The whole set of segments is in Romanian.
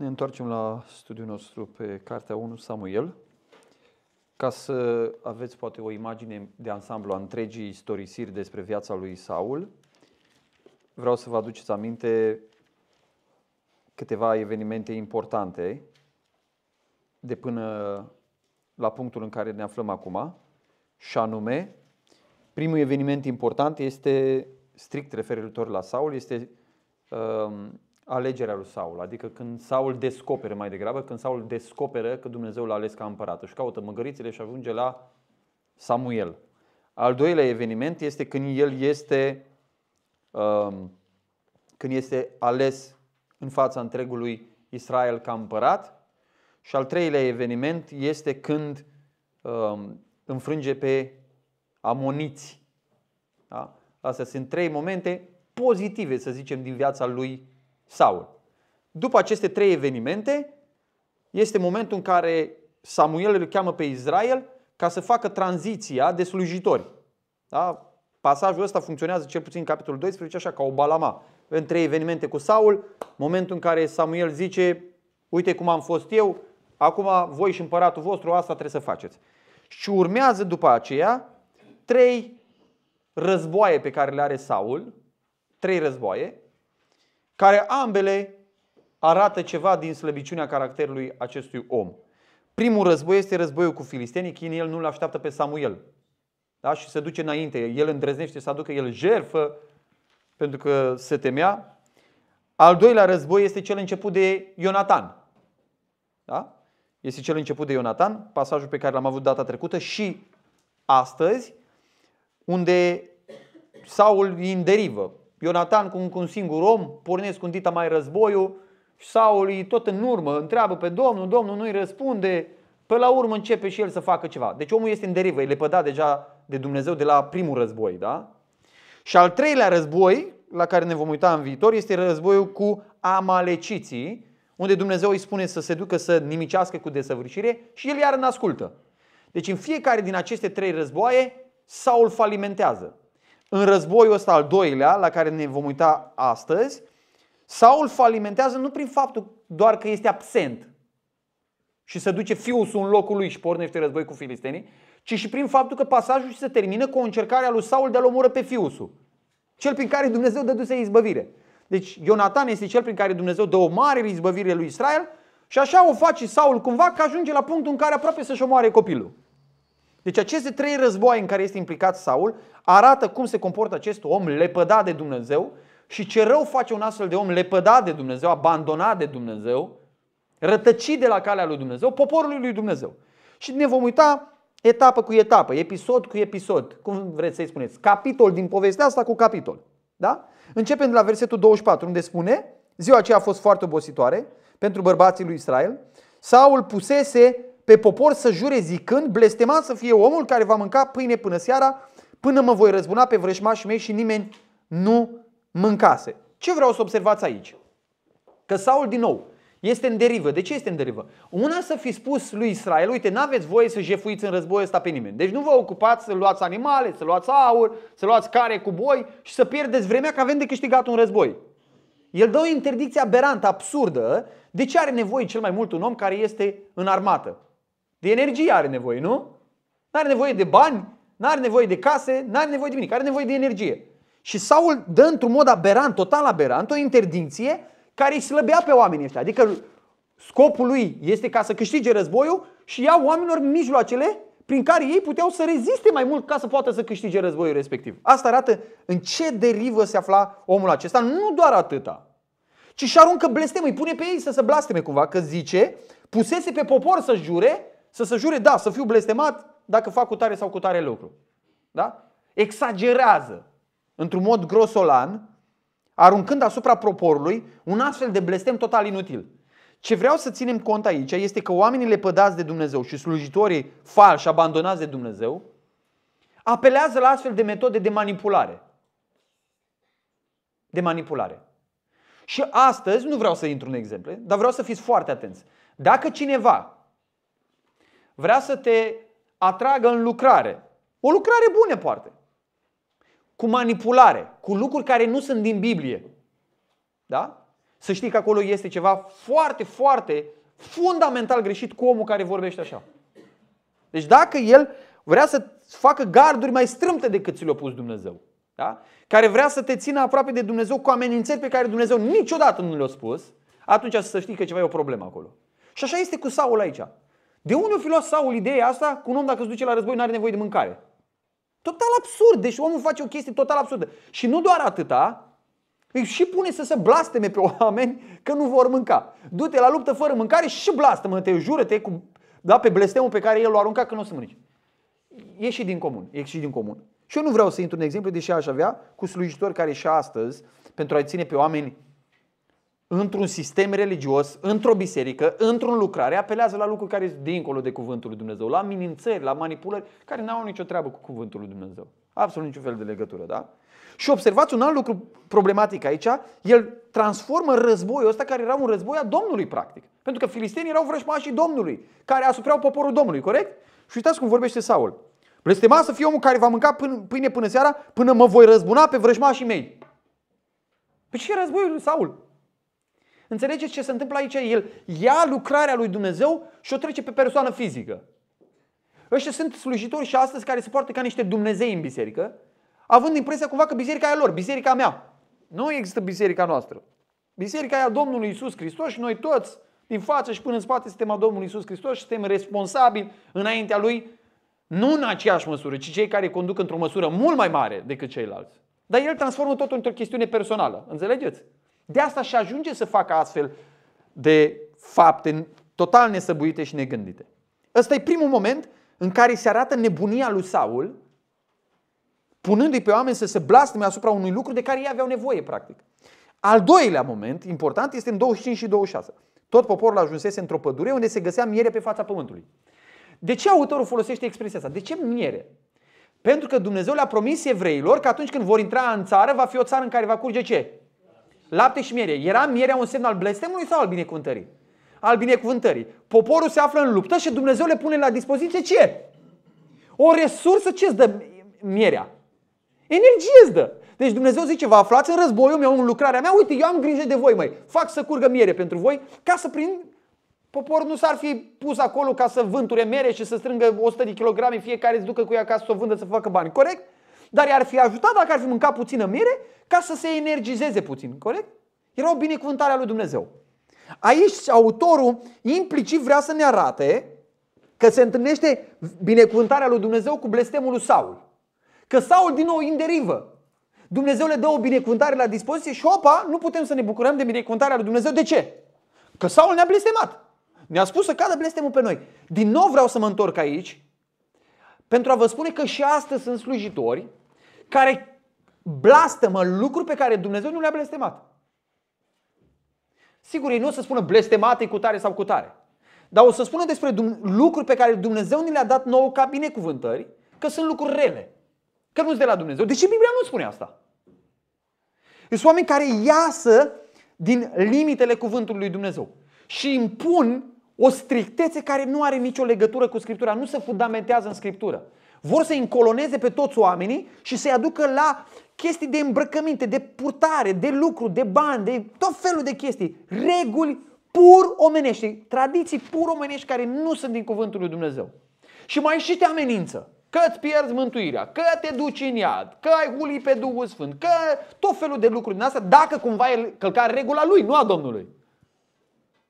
Ne întoarcem la studiul nostru pe Cartea 1 Samuel, ca să aveți poate o imagine de ansamblu a întregii istorisiri despre viața lui Saul. Vreau să vă aduceți aminte câteva evenimente importante de până la punctul în care ne aflăm acum, și anume, primul eveniment important este strict referitor la Saul, este um, alegerea lui Saul, adică când Saul descoperă mai degrabă, când Saul descoperă că Dumnezeu l-a ales ca împărat. Își caută măgărițele și ajunge la Samuel. Al doilea eveniment este când el este, um, când este ales în fața întregului Israel ca împărat. Și al treilea eveniment este când um, înfrânge pe amoniți. Da? Astea sunt trei momente pozitive, să zicem, din viața lui Saul. După aceste trei evenimente, este momentul în care Samuel îl cheamă pe Israel ca să facă tranziția de slujitori. Da? Pasajul ăsta funcționează cel puțin în capitolul 12 așa ca o balama. În trei evenimente cu Saul, momentul în care Samuel zice, uite cum am fost eu, acum voi și împăratul vostru asta trebuie să faceți. Și urmează după aceea trei războaie pe care le are Saul, trei războaie, care ambele arată ceva din slăbiciunea caracterului acestui om. Primul război este războiul cu filistenii, chine el nu-l așteaptă pe Samuel. Da? Și se duce înainte, el îndrăznește să aducă el jerfă pentru că se temea. Al doilea război este cel început de Ionatan. Da? Este cel început de Ionatan, pasajul pe care l-am avut data trecută și astăzi, unde Saul îi în derivă. Ionatan cu, un singur om, pornesc cu dita mai războiul și Saul e tot în urmă, întreabă pe Domnul, Domnul nu-i răspunde, pe la urmă începe și el să facă ceva. Deci omul este în derivă, e lepădat deja de Dumnezeu de la primul război, da? Și al treilea război, la care ne vom uita în viitor, este războiul cu amaleciții, unde Dumnezeu îi spune să se ducă să nimicească cu desăvârșire și el iar în ascultă. Deci în fiecare din aceste trei războaie, Saul falimentează în războiul ăsta al doilea, la care ne vom uita astăzi, Saul falimentează nu prin faptul doar că este absent și se duce său în locul lui și pornește război cu filistenii, ci și prin faptul că pasajul se termină cu o încercare a lui Saul de a-l omoră pe său, cel prin care Dumnezeu dăduse izbăvire. Deci Ionatan este cel prin care Dumnezeu dă o mare izbăvire lui Israel și așa o face Saul cumva că ajunge la punctul în care aproape să-și omoare copilul. Deci aceste trei războaie în care este implicat Saul arată cum se comportă acest om lepădat de Dumnezeu și ce rău face un astfel de om lepădat de Dumnezeu, abandonat de Dumnezeu, rătăcit de la calea lui Dumnezeu, poporului lui Dumnezeu. Și ne vom uita etapă cu etapă, episod cu episod, cum vreți să-i spuneți, capitol din povestea asta cu capitol. Da? Începem de la versetul 24, unde spune Ziua aceea a fost foarte obositoare pentru bărbații lui Israel. Saul pusese pe popor să jure zicând, blestemat să fie omul care va mânca pâine până seara, până mă voi răzbuna pe vrășmașii mei și nimeni nu mâncase. Ce vreau să observați aici? Că Saul din nou este în derivă. De ce este în derivă? Una să fi spus lui Israel, uite, n-aveți voie să jefuiți în războiul ăsta pe nimeni. Deci nu vă ocupați să luați animale, să luați aur, să luați care cu boi și să pierdeți vremea că avem de câștigat un război. El dă o interdicție aberantă, absurdă. De ce are nevoie cel mai mult un om care este în armată? De energie are nevoie, nu? N-are nevoie de bani, n-are nevoie de case, n-are nevoie de nimic, are nevoie de energie. Și Saul dă într-un mod aberant, total aberant, o interdicție care îi slăbea pe oamenii ăștia. Adică scopul lui este ca să câștige războiul și ia oamenilor mijloacele prin care ei puteau să reziste mai mult ca să poată să câștige războiul respectiv. Asta arată în ce derivă se afla omul acesta, nu doar atâta, ci și aruncă blestem, îi pune pe ei să se blasteme cumva, că zice, pusese pe popor să jure să se jure, da, să fiu blestemat dacă fac cu tare sau cu tare lucru. Da? Exagerează într-un mod grosolan, aruncând asupra proporului un astfel de blestem total inutil. Ce vreau să ținem cont aici este că oamenii lepădați de Dumnezeu și slujitorii falși, abandonați de Dumnezeu, apelează la astfel de metode de manipulare. De manipulare. Și astăzi, nu vreau să intru în exemple, dar vreau să fiți foarte atenți. Dacă cineva vrea să te atragă în lucrare. O lucrare bună poate. Cu manipulare, cu lucruri care nu sunt din Biblie. Da? Să știi că acolo este ceva foarte, foarte fundamental greșit cu omul care vorbește așa. Deci dacă el vrea să facă garduri mai strâmte decât ți le-a pus Dumnezeu, da? care vrea să te țină aproape de Dumnezeu cu amenințări pe care Dumnezeu niciodată nu le-a spus, atunci să știi că ceva e o problemă acolo. Și așa este cu Saul aici. De unde o fi luat Saul ideea asta cu un om dacă se duce la război nu are nevoie de mâncare? Total absurd. Deci omul face o chestie total absurdă. Și nu doar atâta, îi și pune să se blasteme pe oameni că nu vor mânca. Du-te la luptă fără mâncare și blastă-mă, te jură-te cu, da, pe blestemul pe care el l-a aruncat că nu o să mănânci. E și din comun, e și din comun. Și eu nu vreau să intru în exemplu, deși aș avea, cu slujitori care și astăzi, pentru a ține pe oameni într-un sistem religios, într-o biserică, într-un lucrare, apelează la lucruri care sunt dincolo de cuvântul lui Dumnezeu, la amenințări, la manipulări, care n-au nicio treabă cu cuvântul lui Dumnezeu. Absolut niciun fel de legătură, da? Și observați un alt lucru problematic aici, el transformă războiul ăsta care era un război a Domnului, practic. Pentru că filistenii erau vrăjmașii Domnului, care asupreau poporul Domnului, corect? Și uitați cum vorbește Saul. Blestema să fie omul care va mânca pâine până seara, până mă voi răzbuna pe vrăjmașii mei. Pe păi ce războiul lui Saul? Înțelegeți ce se întâmplă aici? El ia lucrarea lui Dumnezeu și o trece pe persoană fizică. Ăștia sunt slujitori și astăzi care se poartă ca niște Dumnezei în biserică, având impresia cumva că biserica e a lor, biserica mea. Nu există biserica noastră. Biserica e a Domnului Isus Hristos și noi toți, din față și până în spate, suntem a Domnului Isus Hristos și suntem responsabili înaintea Lui, nu în aceeași măsură, ci cei care conduc într-o măsură mult mai mare decât ceilalți. Dar el transformă totul într-o chestiune personală. Înțelegeți? De asta și ajunge să facă astfel de fapte total nesăbuite și negândite. Ăsta e primul moment în care se arată nebunia lui Saul, punându-i pe oameni să se blasteme asupra unui lucru de care ei aveau nevoie, practic. Al doilea moment important este în 25 și 26. Tot poporul ajunsese într-o pădure unde se găsea miere pe fața pământului. De ce autorul folosește expresia asta? De ce miere? Pentru că Dumnezeu le-a promis evreilor că atunci când vor intra în țară, va fi o țară în care va curge ce? Lapte și miere. Era mierea un semn al blestemului sau al binecuvântării? Al binecuvântării. Poporul se află în luptă și Dumnezeu le pune la dispoziție ce? O resursă ce îți dă mierea? Energie îți dă. Deci Dumnezeu zice, vă aflați în războiul meu, în lucrarea mea, uite, eu am grijă de voi, măi, fac să curgă miere pentru voi, ca să prin poporul nu s-ar fi pus acolo ca să vânture mere și să strângă 100 de kilograme fiecare să ducă cu ea ca să o vândă să facă bani. Corect? dar i-ar fi ajutat dacă ar fi mâncat puțină mere ca să se energizeze puțin, corect? Era o binecuvântare a lui Dumnezeu. Aici autorul implicit vrea să ne arate că se întâlnește binecuvântarea lui Dumnezeu cu blestemul lui Saul. Că Saul din nou în derivă. Dumnezeu le dă o binecuvântare la dispoziție și opa, nu putem să ne bucurăm de binecuvântarea lui Dumnezeu. De ce? Că Saul ne-a blestemat. Ne-a spus să cadă blestemul pe noi. Din nou vreau să mă întorc aici pentru a vă spune că și astăzi sunt slujitori care blastămă lucruri pe care Dumnezeu nu le-a blestemat. Sigur, ei nu o să spună blestemate cu tare sau cu tare. Dar o să spună despre lucruri pe care Dumnezeu ni le-a dat nouă ca binecuvântări, că sunt lucruri rele. Că nu sunt de la Dumnezeu. Deși Biblia nu spune asta. Sunt oameni care iasă din limitele cuvântului lui Dumnezeu și impun o strictețe care nu are nicio legătură cu Scriptura, nu se fundamentează în Scriptură. Vor să încoloneze pe toți oamenii și să-i aducă la chestii de îmbrăcăminte, de purtare, de lucru, de bani, de tot felul de chestii. Reguli pur omenești, tradiții pur omenești care nu sunt din cuvântul lui Dumnezeu. Și mai și te amenință că îți pierzi mântuirea, că te duci în iad, că ai hulii pe Duhul Sfânt, că tot felul de lucruri din asta, dacă cumva el călca regula lui, nu a Domnului.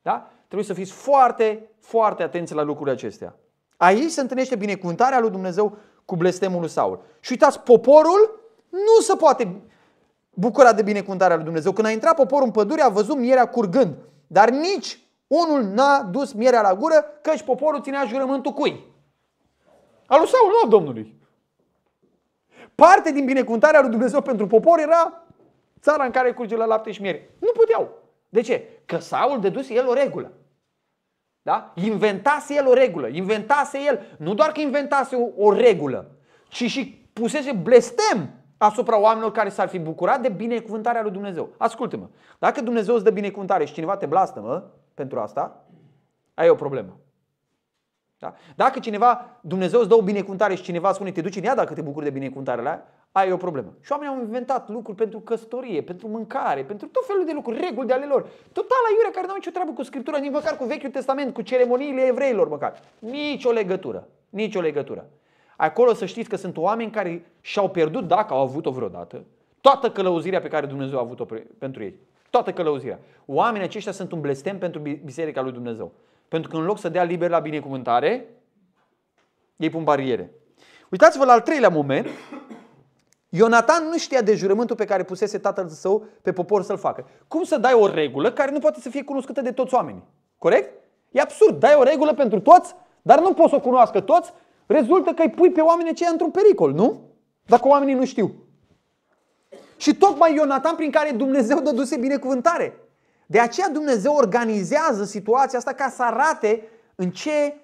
Da? Trebuie să fiți foarte, foarte atenți la lucrurile acestea. Aici se întâlnește binecuvântarea lui Dumnezeu cu blestemul lui Saul. Și uitați, poporul nu se poate bucura de binecuvântarea lui Dumnezeu. Când a intrat poporul în pădure, a văzut mierea curgând, dar nici unul n-a dus mierea la gură, căci poporul ținea jurământul cui? Al lui Saul, nu al Domnului. Parte din binecuvântarea lui Dumnezeu pentru popor era țara în care curge la lapte și miere. Nu puteau. De ce? Că Saul deduse el o regulă. Da? Inventase el o regulă, inventase el, nu doar că inventase o, o regulă, ci și pusese blestem asupra oamenilor care s-ar fi bucurat de binecuvântarea lui Dumnezeu. Ascultă-mă, dacă Dumnezeu îți dă binecuvântare și cineva te blastă, mă, pentru asta, ai o problemă. Da? Dacă cineva, Dumnezeu îți dă o binecuvântare și cineva spune te duci în ea dacă te bucuri de binecuvântarea aia, ai o problemă. Și oamenii au inventat lucruri pentru căsătorie, pentru mâncare, pentru tot felul de lucruri, reguli de ale lor. Total iurea care nu au nicio treabă cu Scriptura, nici măcar cu Vechiul Testament, cu ceremoniile evreilor măcar. Nici o legătură. Nici o legătură. Acolo să știți că sunt oameni care și-au pierdut, dacă au avut-o vreodată, toată călăuzirea pe care Dumnezeu a avut-o pentru ei. Toată călăuzirea. Oamenii aceștia sunt un blestem pentru Biserica lui Dumnezeu. Pentru că în loc să dea liber la binecuvântare, ei pun bariere. Uitați-vă la al treilea moment. Ionatan nu știa de jurământul pe care pusese tatăl său pe popor să-l facă. Cum să dai o regulă care nu poate să fie cunoscută de toți oamenii? Corect? E absurd. Dai o regulă pentru toți, dar nu poți să o cunoască toți. Rezultă că îi pui pe oamenii aceia într-un pericol, nu? Dacă oamenii nu știu. Și tocmai Ionatan prin care Dumnezeu dăduse binecuvântare. De aceea Dumnezeu organizează situația asta ca să arate în ce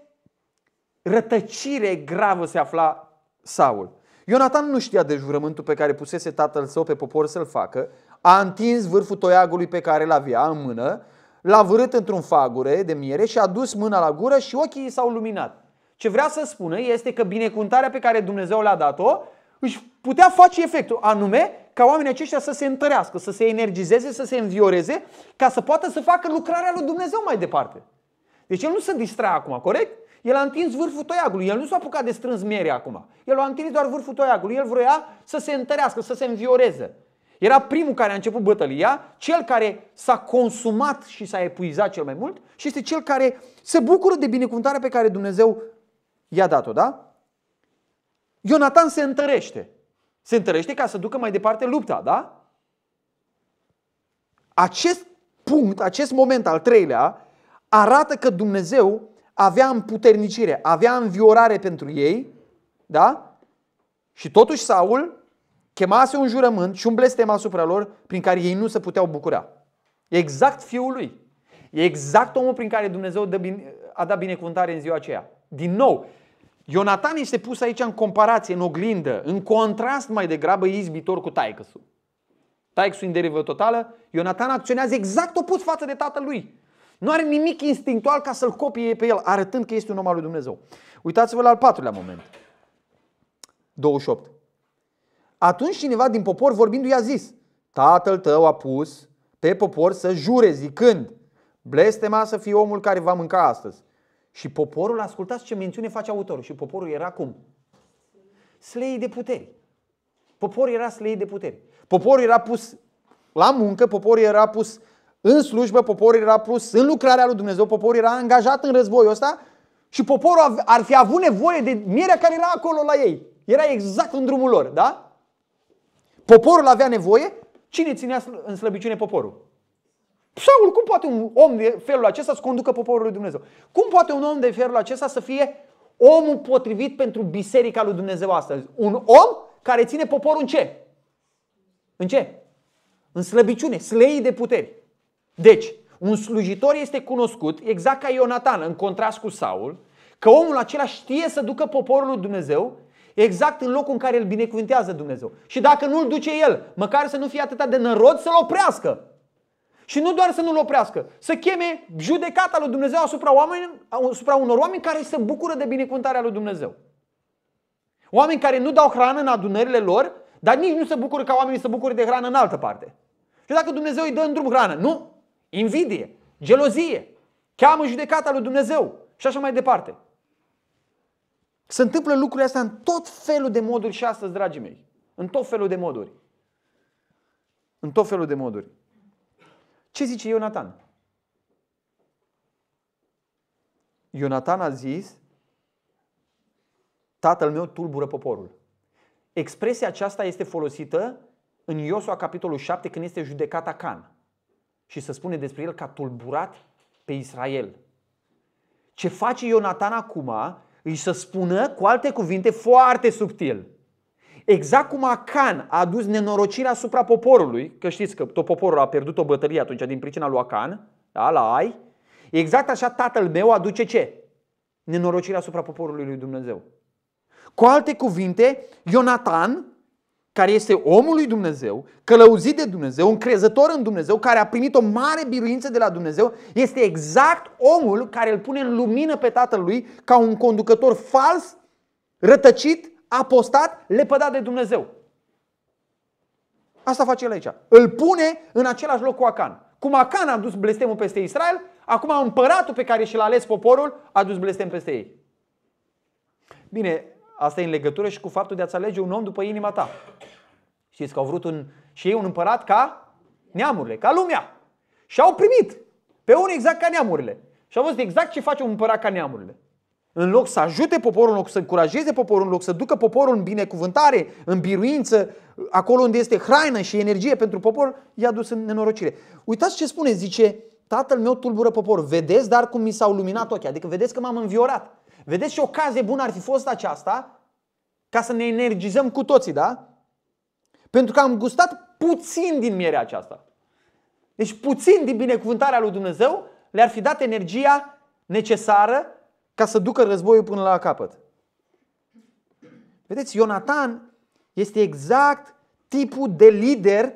rătăcire gravă se afla Saul. Ionatan nu știa de jurământul pe care pusese tatăl său pe popor să-l facă, a întins vârful toiagului pe care l-avea în mână, l-a vârât într-un fagure de miere și a dus mâna la gură și ochii i s-au luminat. Ce vrea să spună este că binecuvântarea pe care Dumnezeu le-a dat-o își putea face efectul, anume ca oamenii aceștia să se întărească, să se energizeze, să se învioreze, ca să poată să facă lucrarea lui Dumnezeu mai departe. Deci el nu se distra acum, corect? El a întins vârful toiagului, el nu s-a apucat de strâns miere acum. El a întins doar vârful toiagului, el vroia să se întărească, să se învioreze. Era primul care a început bătălia, cel care s-a consumat și s-a epuizat cel mai mult și este cel care se bucură de binecuvântarea pe care Dumnezeu i-a dat-o, da? Ionatan se întărește se întărește ca să ducă mai departe lupta, da? Acest punct, acest moment al treilea, arată că Dumnezeu avea împuternicire, avea înviorare pentru ei, da? Și totuși Saul chemase un jurământ și un blestem asupra lor prin care ei nu se puteau bucura. E exact fiul lui. E exact omul prin care Dumnezeu a dat binecuvântare în ziua aceea. Din nou, Ionatan este pus aici în comparație, în oglindă, în contrast mai degrabă izbitor cu taicăsul. Taicăsul în derivă totală, Ionatan acționează exact opus față de tatălui. Nu are nimic instinctual ca să-l copie pe el, arătând că este un om al lui Dumnezeu. Uitați-vă la al patrulea moment. 28. Atunci cineva din popor vorbindu-i a zis, tatăl tău a pus pe popor să jure zicând, blestema să fie omul care va mânca astăzi și poporul, ascultați ce mențiune face autorul, și poporul era cum? Slei de puteri. Poporul era slei de puteri. Poporul era pus la muncă, poporul era pus în slujbă, poporul era pus în lucrarea lui Dumnezeu, poporul era angajat în războiul ăsta și poporul ar fi avut nevoie de mierea care era acolo la ei. Era exact în drumul lor, da? Poporul avea nevoie. Cine ținea în slăbiciune poporul? Saul, cum poate un om de felul acesta să conducă poporul lui Dumnezeu? Cum poate un om de felul acesta să fie omul potrivit pentru biserica lui Dumnezeu astăzi? Un om care ține poporul în ce? În ce? În slăbiciune, slăii de puteri. Deci, un slujitor este cunoscut, exact ca Ionatan, în contrast cu Saul, că omul acela știe să ducă poporul lui Dumnezeu exact în locul în care îl binecuvântează Dumnezeu. Și dacă nu-l duce el, măcar să nu fie atât de nărod, să-l oprească. Și nu doar să nu-l oprească, să cheme judecata lui Dumnezeu asupra, oameni, asupra unor oameni care se bucură de binecuvântarea lui Dumnezeu. Oameni care nu dau hrană în adunările lor, dar nici nu se bucură ca oamenii să bucure de hrană în altă parte. Și dacă Dumnezeu îi dă în drum hrană, nu, invidie, gelozie, cheamă judecata lui Dumnezeu și așa mai departe. Se întâmplă lucrurile astea în tot felul de moduri și astăzi, dragii mei. În tot felul de moduri. În tot felul de moduri. Ce zice Ionatan? Ionatan a zis, tatăl meu tulbură poporul. Expresia aceasta este folosită în Iosua capitolul 7 când este judecat Acan și se spune despre el că a tulburat pe Israel. Ce face Ionatan acum îi să spună cu alte cuvinte foarte subtil – Exact cum Acan a adus nenorocirea asupra poporului, că știți că tot poporul a pierdut o bătălie atunci din pricina lui Acan, da, la Ai, exact așa tatăl meu aduce ce? Nenorocirea asupra poporului lui Dumnezeu. Cu alte cuvinte, Ionatan, care este omul lui Dumnezeu, călăuzit de Dumnezeu, încrezător în Dumnezeu, care a primit o mare biruință de la Dumnezeu, este exact omul care îl pune în lumină pe tatălui lui ca un conducător fals, rătăcit apostat, lepădat de Dumnezeu. Asta face el aici. Îl pune în același loc cu Acan. Cum Acan a dus blestemul peste Israel, acum împăratul pe care și l ales poporul a dus blestem peste ei. Bine, asta e în legătură și cu faptul de a-ți alege un om după inima ta. Știți că au vrut un, și ei un împărat ca neamurile, ca lumea. Și au primit pe unul exact ca neamurile. Și au văzut exact ce face un împărat ca neamurile în loc să ajute poporul, în loc să încurajeze poporul, în loc să ducă poporul în binecuvântare, în biruință, acolo unde este hraină și energie pentru popor, i-a dus în nenorocire. Uitați ce spune, zice, tatăl meu tulbură popor, vedeți dar cum mi s-au luminat ochii, adică vedeți că m-am înviorat. Vedeți ce ocazie bună ar fi fost aceasta ca să ne energizăm cu toții, da? Pentru că am gustat puțin din mierea aceasta. Deci puțin din binecuvântarea lui Dumnezeu le-ar fi dat energia necesară ca să ducă războiul până la capăt. Vedeți, Ionatan este exact tipul de lider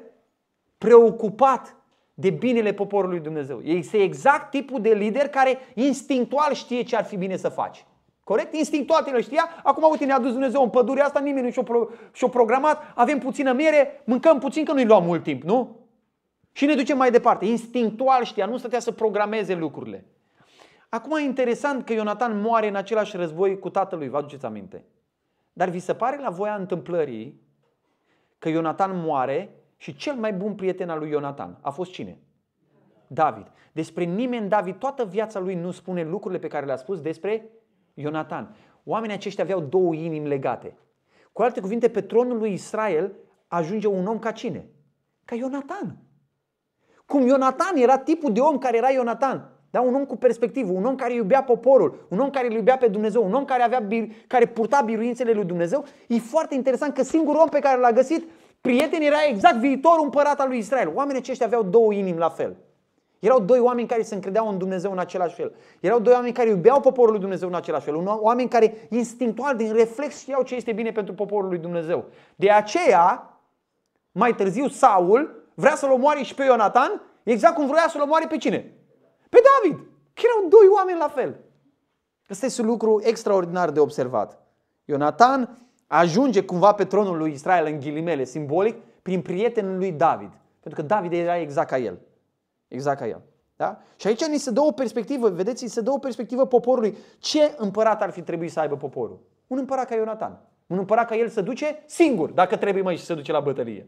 preocupat de binele poporului Dumnezeu. Este exact tipul de lider care instinctual știe ce ar fi bine să faci. Corect? Instinctual el știa. Acum uite ne-a dus Dumnezeu în pădurea asta, nimeni nu și-o, pro- și-o programat, avem puțină miere, mâncăm puțin că nu-i luăm mult timp, nu? Și ne ducem mai departe. Instinctual știa, nu stătea să programeze lucrurile. Acum e interesant că Ionatan moare în același război cu tatălui, vă aduceți aminte. Dar vi se pare la voia întâmplării că Ionatan moare și cel mai bun prieten al lui Ionatan a fost cine? David. Despre nimeni David, toată viața lui nu spune lucrurile pe care le-a spus despre Ionatan. Oamenii aceștia aveau două inimi legate. Cu alte cuvinte, pe tronul lui Israel ajunge un om ca cine? Ca Ionatan. Cum Ionatan era tipul de om care era Ionatan. Da? Un om cu perspectivă, un om care iubea poporul, un om care îl iubea pe Dumnezeu, un om care, avea, care purta biruințele lui Dumnezeu. E foarte interesant că singurul om pe care l-a găsit, prieten, era exact viitorul împărat al lui Israel. Oamenii aceștia aveau două inimi la fel. Erau doi oameni care se încredeau în Dumnezeu în același fel. Erau doi oameni care iubeau poporul lui Dumnezeu în același fel. Oameni care instinctual, din reflex, știau ce este bine pentru poporul lui Dumnezeu. De aceea, mai târziu, Saul vrea să-l omoare și pe Ionatan, exact cum vrea să-l omoare pe cine? Pe David, că erau doi oameni la fel. Ăsta este un lucru extraordinar de observat. Ionatan ajunge cumva pe tronul lui Israel în ghilimele, simbolic, prin prietenul lui David. Pentru că David era exact ca el. Exact ca el. Da? Și aici ni se dă o perspectivă, vedeți, ni se dă o perspectivă poporului. Ce împărat ar fi trebuit să aibă poporul? Un împărat ca Ionatan. Un împărat ca el se duce singur, dacă trebuie mai și se duce la bătălie.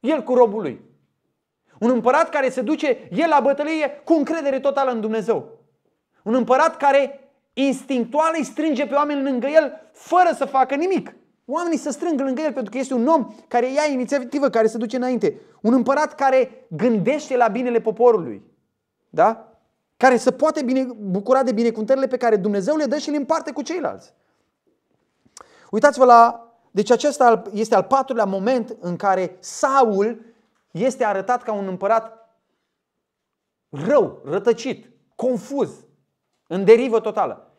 El cu robul lui. Un împărat care se duce el la bătălie cu încredere totală în Dumnezeu. Un împărat care instinctual îi strânge pe oameni lângă el fără să facă nimic. Oamenii se strâng lângă el pentru că este un om care ia inițiativă, care se duce înainte. Un împărat care gândește la binele poporului. Da? Care se poate bine, bucura de binecuvântările pe care Dumnezeu le dă și le împarte cu ceilalți. Uitați-vă la... Deci acesta este al patrulea moment în care Saul este arătat ca un împărat rău, rătăcit, confuz, în derivă totală.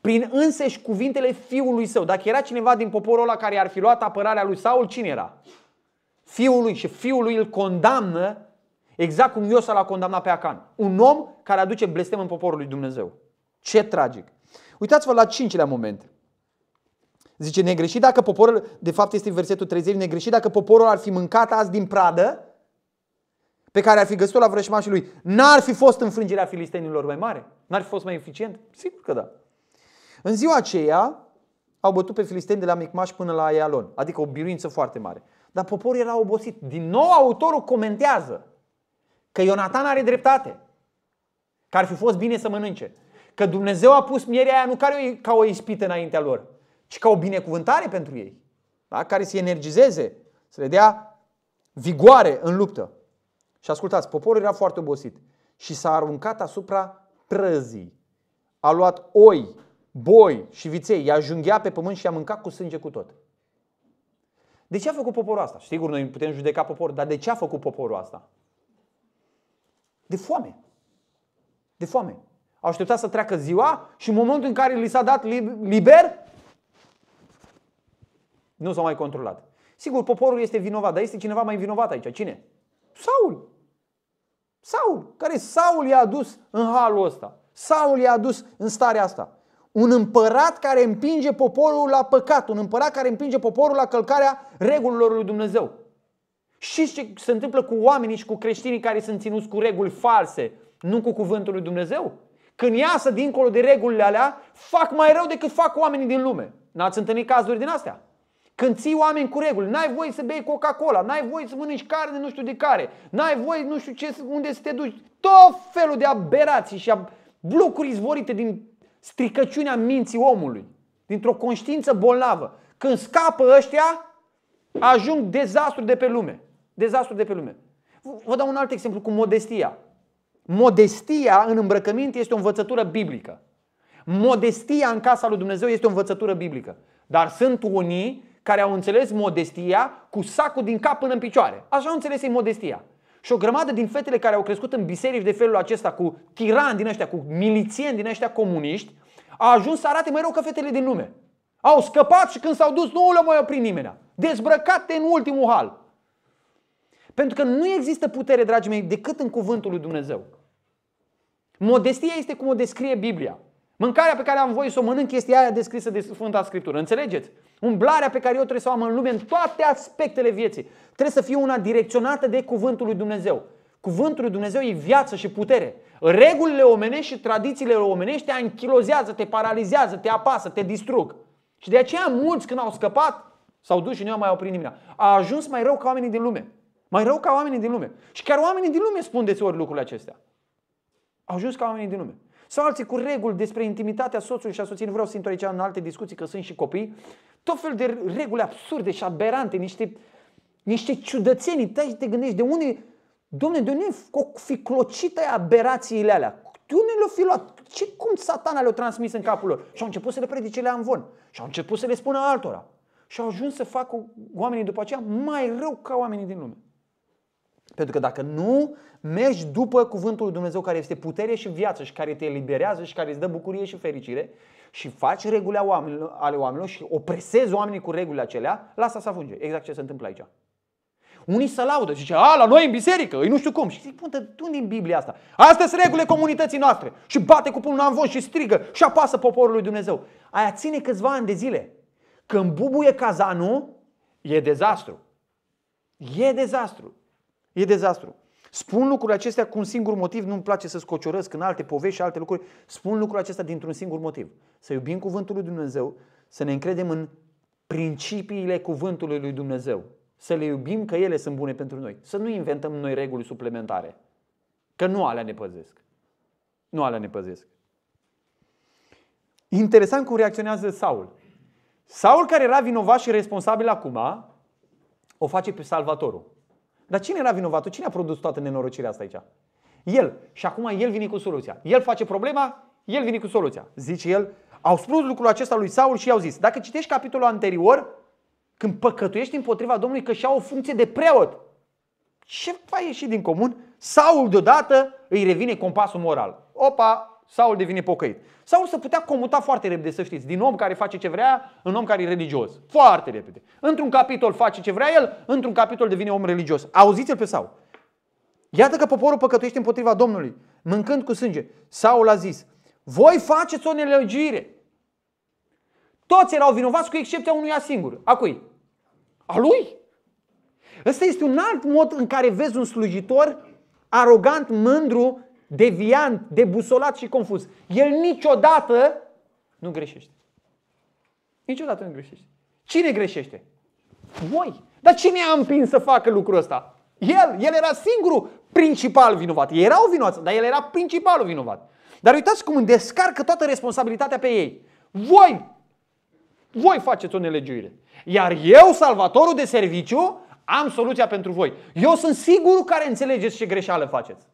Prin însăși cuvintele fiului său. Dacă era cineva din poporul ăla care ar fi luat apărarea lui Saul, cine era? Fiul lui și fiul lui îl condamnă exact cum Iosa l-a condamnat pe Acan. Un om care aduce blestem în poporul lui Dumnezeu. Ce tragic! Uitați-vă la cincilea moment. Zice, negreșit dacă poporul, de fapt este versetul 30, negreșit dacă poporul ar fi mâncat azi din pradă, pe care ar fi găsit-o la vrășmașul lui, n-ar fi fost înfrângerea filistenilor mai mare? N-ar fi fost mai eficient? Sigur că da. În ziua aceea au bătut pe filisteni de la Micmaș până la Ialon, adică o biruință foarte mare. Dar poporul era obosit. Din nou autorul comentează că Ionatan are dreptate, că ar fi fost bine să mănânce, că Dumnezeu a pus mierea aia nu care ca o ispită înaintea lor, ci ca o binecuvântare pentru ei, da? care să energizeze, să le dea vigoare în luptă. Și ascultați, poporul era foarte obosit și s-a aruncat asupra prăzii. A luat oi, boi și viței, i-a junghea pe pământ și i-a mâncat cu sânge cu tot. De ce a făcut poporul asta? Sigur, noi putem judeca poporul, dar de ce a făcut poporul asta? De foame. De foame. Au așteptat să treacă ziua și în momentul în care li s-a dat liber, nu s-au mai controlat. Sigur, poporul este vinovat, dar este cineva mai vinovat aici. Cine? Saul. Saul, care Saul i-a adus în halul ăsta. Saul i-a adus în starea asta. Un împărat care împinge poporul la păcat, un împărat care împinge poporul la călcarea regulilor lui Dumnezeu. Și ce se întâmplă cu oamenii și cu creștinii care sunt ținuți cu reguli false, nu cu cuvântul lui Dumnezeu? Când iasă dincolo de regulile alea, fac mai rău decât fac oamenii din lume. N-ați întâlnit cazuri din astea? Când ții oameni cu reguli, n-ai voie să bei Coca-Cola, n-ai voie să mănânci carne nu știu de care, n-ai voie nu știu ce, unde să te duci, tot felul de aberații și lucruri izvorite din stricăciunea minții omului, dintr-o conștiință bolnavă. Când scapă ăștia, ajung dezastru de pe lume. Dezastru de pe lume. Vă dau un alt exemplu cu modestia. Modestia în îmbrăcăminte este o învățătură biblică. Modestia în casa lui Dumnezeu este o învățătură biblică. Dar sunt unii care au înțeles modestia cu sacul din cap până în picioare. Așa au înțeles ei modestia. Și o grămadă din fetele care au crescut în biserici de felul acesta cu tirani din ăștia, cu milițieni din ăștia comuniști, a ajuns să arate mai rău ca fetele din lume. Au scăpat și când s-au dus nu le mai oprit nimeni. Dezbrăcate în ultimul hal. Pentru că nu există putere, dragii mei, decât în cuvântul lui Dumnezeu. Modestia este cum o descrie Biblia. Mâncarea pe care am voie să o mănânc este aia descrisă de Sfânta Scriptură. Înțelegeți? Umblarea pe care eu trebuie să o am în lume, în toate aspectele vieții, trebuie să fie una direcționată de Cuvântul lui Dumnezeu. Cuvântul lui Dumnezeu e viață și putere. Regulile omenești și tradițiile omenești te anchilozează, te paralizează, te apasă, te distrug. Și de aceea mulți când au scăpat, s-au dus și nu au mai oprit A ajuns mai rău ca oamenii din lume. Mai rău ca oamenii din lume. Și chiar oamenii din lume spun ori lucrurile acestea. Au ajuns ca oamenii din lume. Sau alții cu reguli despre intimitatea soțului și a soției. Nu vreau să intru aici în alte discuții, că sunt și copii tot fel de reguli absurde și aberante, niște, niște ciudățenii. Te, te gândești de unde, domne, de unde o fi clocită aberațiile alea? De unde le-o fi luat? Ce, cum satana le o transmis în capul lor? Și au început să le predice le amvon. Și au început să le spună altora. Și au ajuns să facă oamenii după aceea mai rău ca oamenii din lume. Pentru că dacă nu mergi după cuvântul lui Dumnezeu care este putere și viață și care te eliberează și care îți dă bucurie și fericire și faci regulile oamenilor, ale oamenilor și opresezi oamenii cu regulile acelea, lasă să funge. Exact ce se întâmplă aici. Unii se laudă și zice, a, la noi în biserică, îi nu știu cum. Și zic, punte, unde din Biblia asta? Astea sunt regulile comunității noastre. Și bate cu pumnul în von și strigă și apasă poporul lui Dumnezeu. Aia ține câțiva ani de zile. Când bubuie cazanul, e dezastru. E dezastru. E dezastru. Spun lucrurile acestea cu un singur motiv, nu-mi place să scocioresc în alte povești și alte lucruri. Spun lucrurile acestea dintr-un singur motiv. Să iubim Cuvântul lui Dumnezeu, să ne încredem în principiile Cuvântului lui Dumnezeu. Să le iubim că ele sunt bune pentru noi. Să nu inventăm noi reguli suplimentare. Că nu alea ne păzesc. Nu alea ne păzesc. Interesant cum reacționează Saul. Saul care era vinovat și responsabil acum, o face pe Salvatorul. Dar cine era vinovatul? Cine a produs toată nenorocirea asta aici? El. Și acum el vine cu soluția. El face problema, el vine cu soluția. Zice el, au spus lucrul acesta lui Saul și i-au zis, dacă citești capitolul anterior, când păcătuiești împotriva Domnului că și-au o funcție de preot, ce va ieși din comun? Saul deodată îi revine compasul moral. Opa, Saul devine pocăit. Sau se putea comuta foarte repede, să știți, din om care face ce vrea în om care e religios. Foarte repede. Într-un capitol face ce vrea el, într-un capitol devine om religios. Auziți-l pe Saul. Iată că poporul păcătuiește împotriva Domnului, mâncând cu sânge. Saul a zis, voi faceți o nelăgire. Toți erau vinovați cu excepția unuia singur. A cui? A lui. Ăsta este un alt mod în care vezi un slujitor arogant, mândru, deviant, debusolat și confuz. El niciodată nu greșește. Niciodată nu greșește. Cine greșește? Voi. Dar cine a împins să facă lucrul ăsta? El. El era singurul principal vinovat. Ei erau vinovați, dar el era principalul vinovat. Dar uitați cum descarcă toată responsabilitatea pe ei. Voi! Voi faceți o nelegiuire. Iar eu, salvatorul de serviciu, am soluția pentru voi. Eu sunt sigurul care înțelegeți ce greșeală faceți.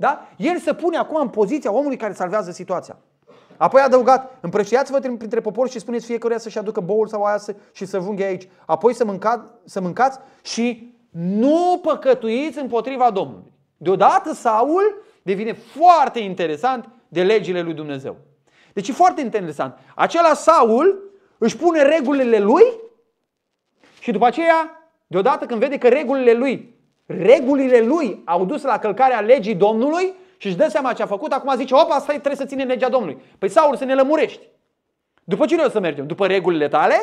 Da? El se pune acum în poziția omului care salvează situația. Apoi a adăugat, împrăștiați-vă printre popor și spuneți fiecare să-și aducă boul sau aia să, și să vânghe aici. Apoi să, mânca, să mâncați și nu păcătuiți împotriva Domnului. Deodată Saul devine foarte interesant de legile lui Dumnezeu. Deci e foarte interesant. Acela Saul își pune regulile lui și după aceea, deodată când vede că regulile lui Regulile lui au dus la călcarea legii Domnului și își dă seama ce a făcut. Acum zice, opa, stai, trebuie să ținem legea Domnului. Păi Saul, să ne lămurești. După cine o să mergem? După regulile tale?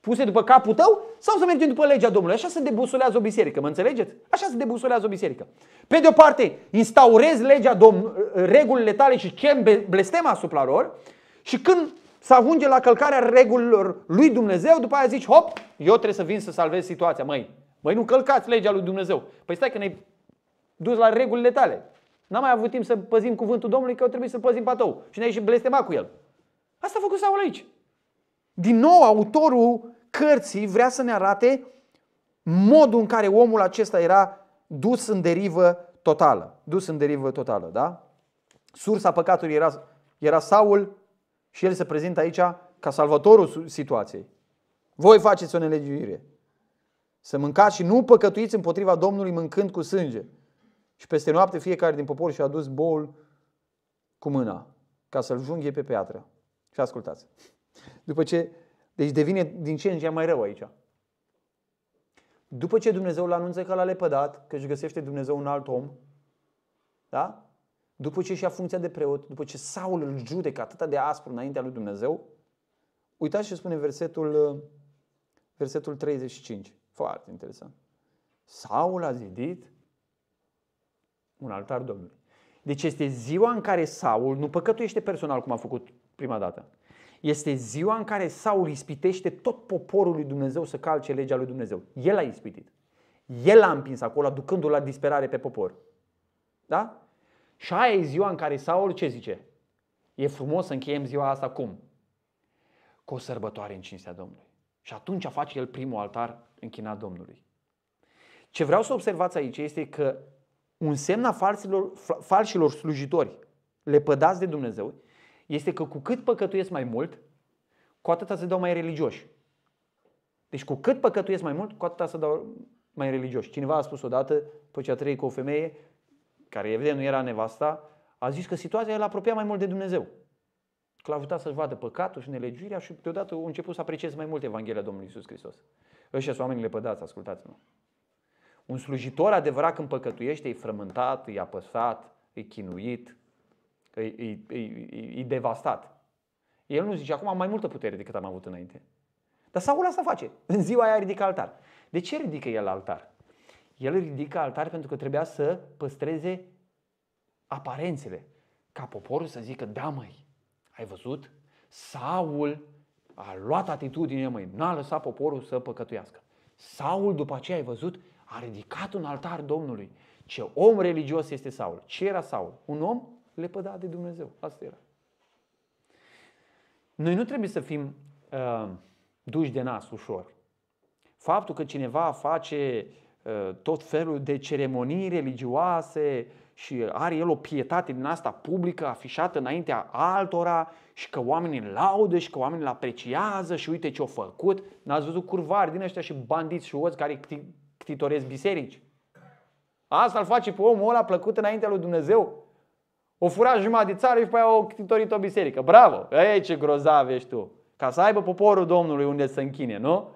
Puse după capul tău? Sau să mergem după legea Domnului? Așa se debusolează o biserică, mă înțelegeți? Așa se debusolează o biserică. Pe de o parte, instaurezi legea Domn- regulile tale și ce blestem asupra lor și când să ajunge la călcarea regulilor lui Dumnezeu, după aia zici, hop, eu trebuie să vin să salvez situația, măi. Băi, nu călcați legea lui Dumnezeu. Păi stai că ne-ai dus la regulile tale. N-am mai avut timp să păzim cuvântul Domnului că o trebuie să păzim tău. Și ne-ai și blestemat cu el. Asta a făcut Saul aici. Din nou, autorul cărții vrea să ne arate modul în care omul acesta era dus în derivă totală. Dus în derivă totală, da? Sursa păcatului era, era Saul și el se prezintă aici ca salvatorul situației. Voi faceți o nelegiuire. Să mâncați și nu păcătuiți împotriva Domnului mâncând cu sânge. Și peste noapte fiecare din popor și-a dus boul cu mâna ca să-l junghe pe piatră. Și ascultați. După ce, deci devine din ce în ce mai rău aici. După ce Dumnezeu l anunță că l-a lepădat, că își găsește Dumnezeu un alt om, da? după ce și-a funcția de preot, după ce Saul îl judecă atât de aspru înaintea lui Dumnezeu, uitați ce spune versetul, versetul 35. Foarte interesant. Saul a zidit un altar Domnului. Deci este ziua în care Saul nu păcătuiește personal cum a făcut prima dată. Este ziua în care Saul ispitește tot poporul lui Dumnezeu să calce legea lui Dumnezeu. El a ispitit. El a împins acolo, aducându-l la disperare pe popor. Da? Și aia e ziua în care Saul ce zice? E frumos să încheiem ziua asta cum? Cu o sărbătoare în cinstea Domnului. Și atunci face el primul altar închina Domnului. Ce vreau să observați aici este că un semn a falsilor, falșilor slujitori, lepădați de Dumnezeu, este că cu cât păcătuiesc mai mult, cu atât se dau mai religioși. Deci cu cât păcătuiesc mai mult, cu atât se dau mai religioși. Cineva a spus odată, după ce a trăit cu o femeie, care evident nu era nevasta, a zis că situația el apropia mai mult de Dumnezeu. Că l-a ajutat să-și vadă păcatul și nelegiuirea și deodată a început să aprecieze mai mult Evanghelia Domnului Isus Hristos. Ăștia sunt oamenii lepădați, ascultați-mă. Un slujitor adevărat când păcătuiește, e frământat, e apăsat, e chinuit, e, e, e, e devastat. El nu zice, acum am mai multă putere decât am avut înainte. Dar Saul asta face. În ziua aia ridică altar. De ce ridică el altar? El ridică altar pentru că trebuia să păstreze aparențele. Ca poporul să zică, da măi, ai văzut? Saul a luat atitudine, măi, n-a lăsat poporul să păcătuiască. Saul, după aceea ai văzut, a ridicat un altar Domnului. Ce om religios este Saul. Ce era Saul? Un om lepădat de Dumnezeu. Asta era. Noi nu trebuie să fim uh, duși de nas ușor. Faptul că cineva face uh, tot felul de ceremonii religioase, și are el o pietate din asta publică, afișată înaintea altora și că oamenii îl laudă și că oamenii îl apreciază și uite ce au făcut. N-ați văzut curvari din ăștia și bandiți și oți care ctitoresc biserici? Asta îl face pe omul ăla plăcut înaintea lui Dumnezeu? O fura jumătate de țară și pe aia o ctitorit o biserică. Bravo! Ei, ce grozav ești tu! Ca să aibă poporul Domnului unde să închine, nu?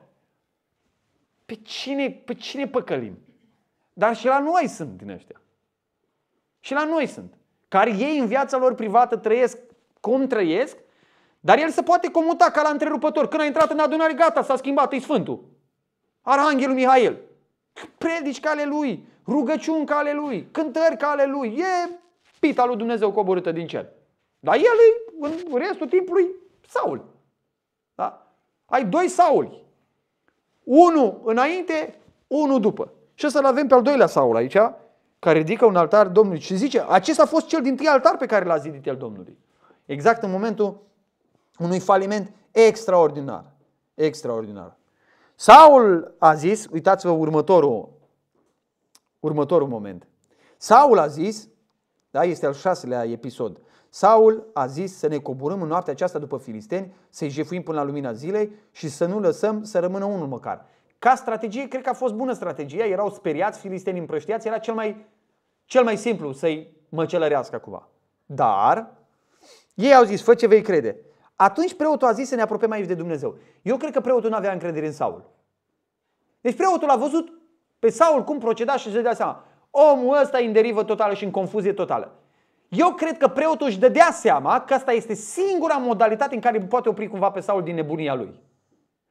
Pe cine, pe cine păcălim? Dar și la noi sunt din ăștia. Și la noi sunt. Care ei în viața lor privată trăiesc cum trăiesc, dar el se poate comuta ca la întrerupător. Când a intrat în adunare, gata, s-a schimbat, e Sfântul. Arhanghelul Mihail. Predici ca ale lui, rugăciuni ca ale lui, cântări ca ale lui. E pita lui Dumnezeu coborâtă din cer. Dar el e, în restul timpului, Saul. Da? Ai doi Sauli. Unul înainte, unul după. Și să-l avem pe al doilea Saul aici, care ridică un altar Domnului și zice, acesta a fost cel din tâi altar pe care l-a zidit el Domnului. Exact în momentul unui faliment extraordinar. Extraordinar. Saul a zis, uitați-vă următorul, următorul moment. Saul a zis, da, este al șaselea episod. Saul a zis să ne coborâm în noaptea aceasta după filisteni, să-i jefuim până la lumina zilei și să nu lăsăm să rămână unul măcar. Ca strategie, cred că a fost bună strategia, erau speriați, filistenii împrăștiați, era cel mai cel mai simplu să-i măcelărească cumva. Dar ei au zis, fă ce vei crede. Atunci preotul a zis să ne apropiem aici de Dumnezeu. Eu cred că preotul nu avea încredere în Saul. Deci preotul a văzut pe Saul cum proceda și își dădea seama. Omul ăsta e în derivă totală și în confuzie totală. Eu cred că preotul își dădea seama că asta este singura modalitate în care poate opri cumva pe Saul din nebunia lui.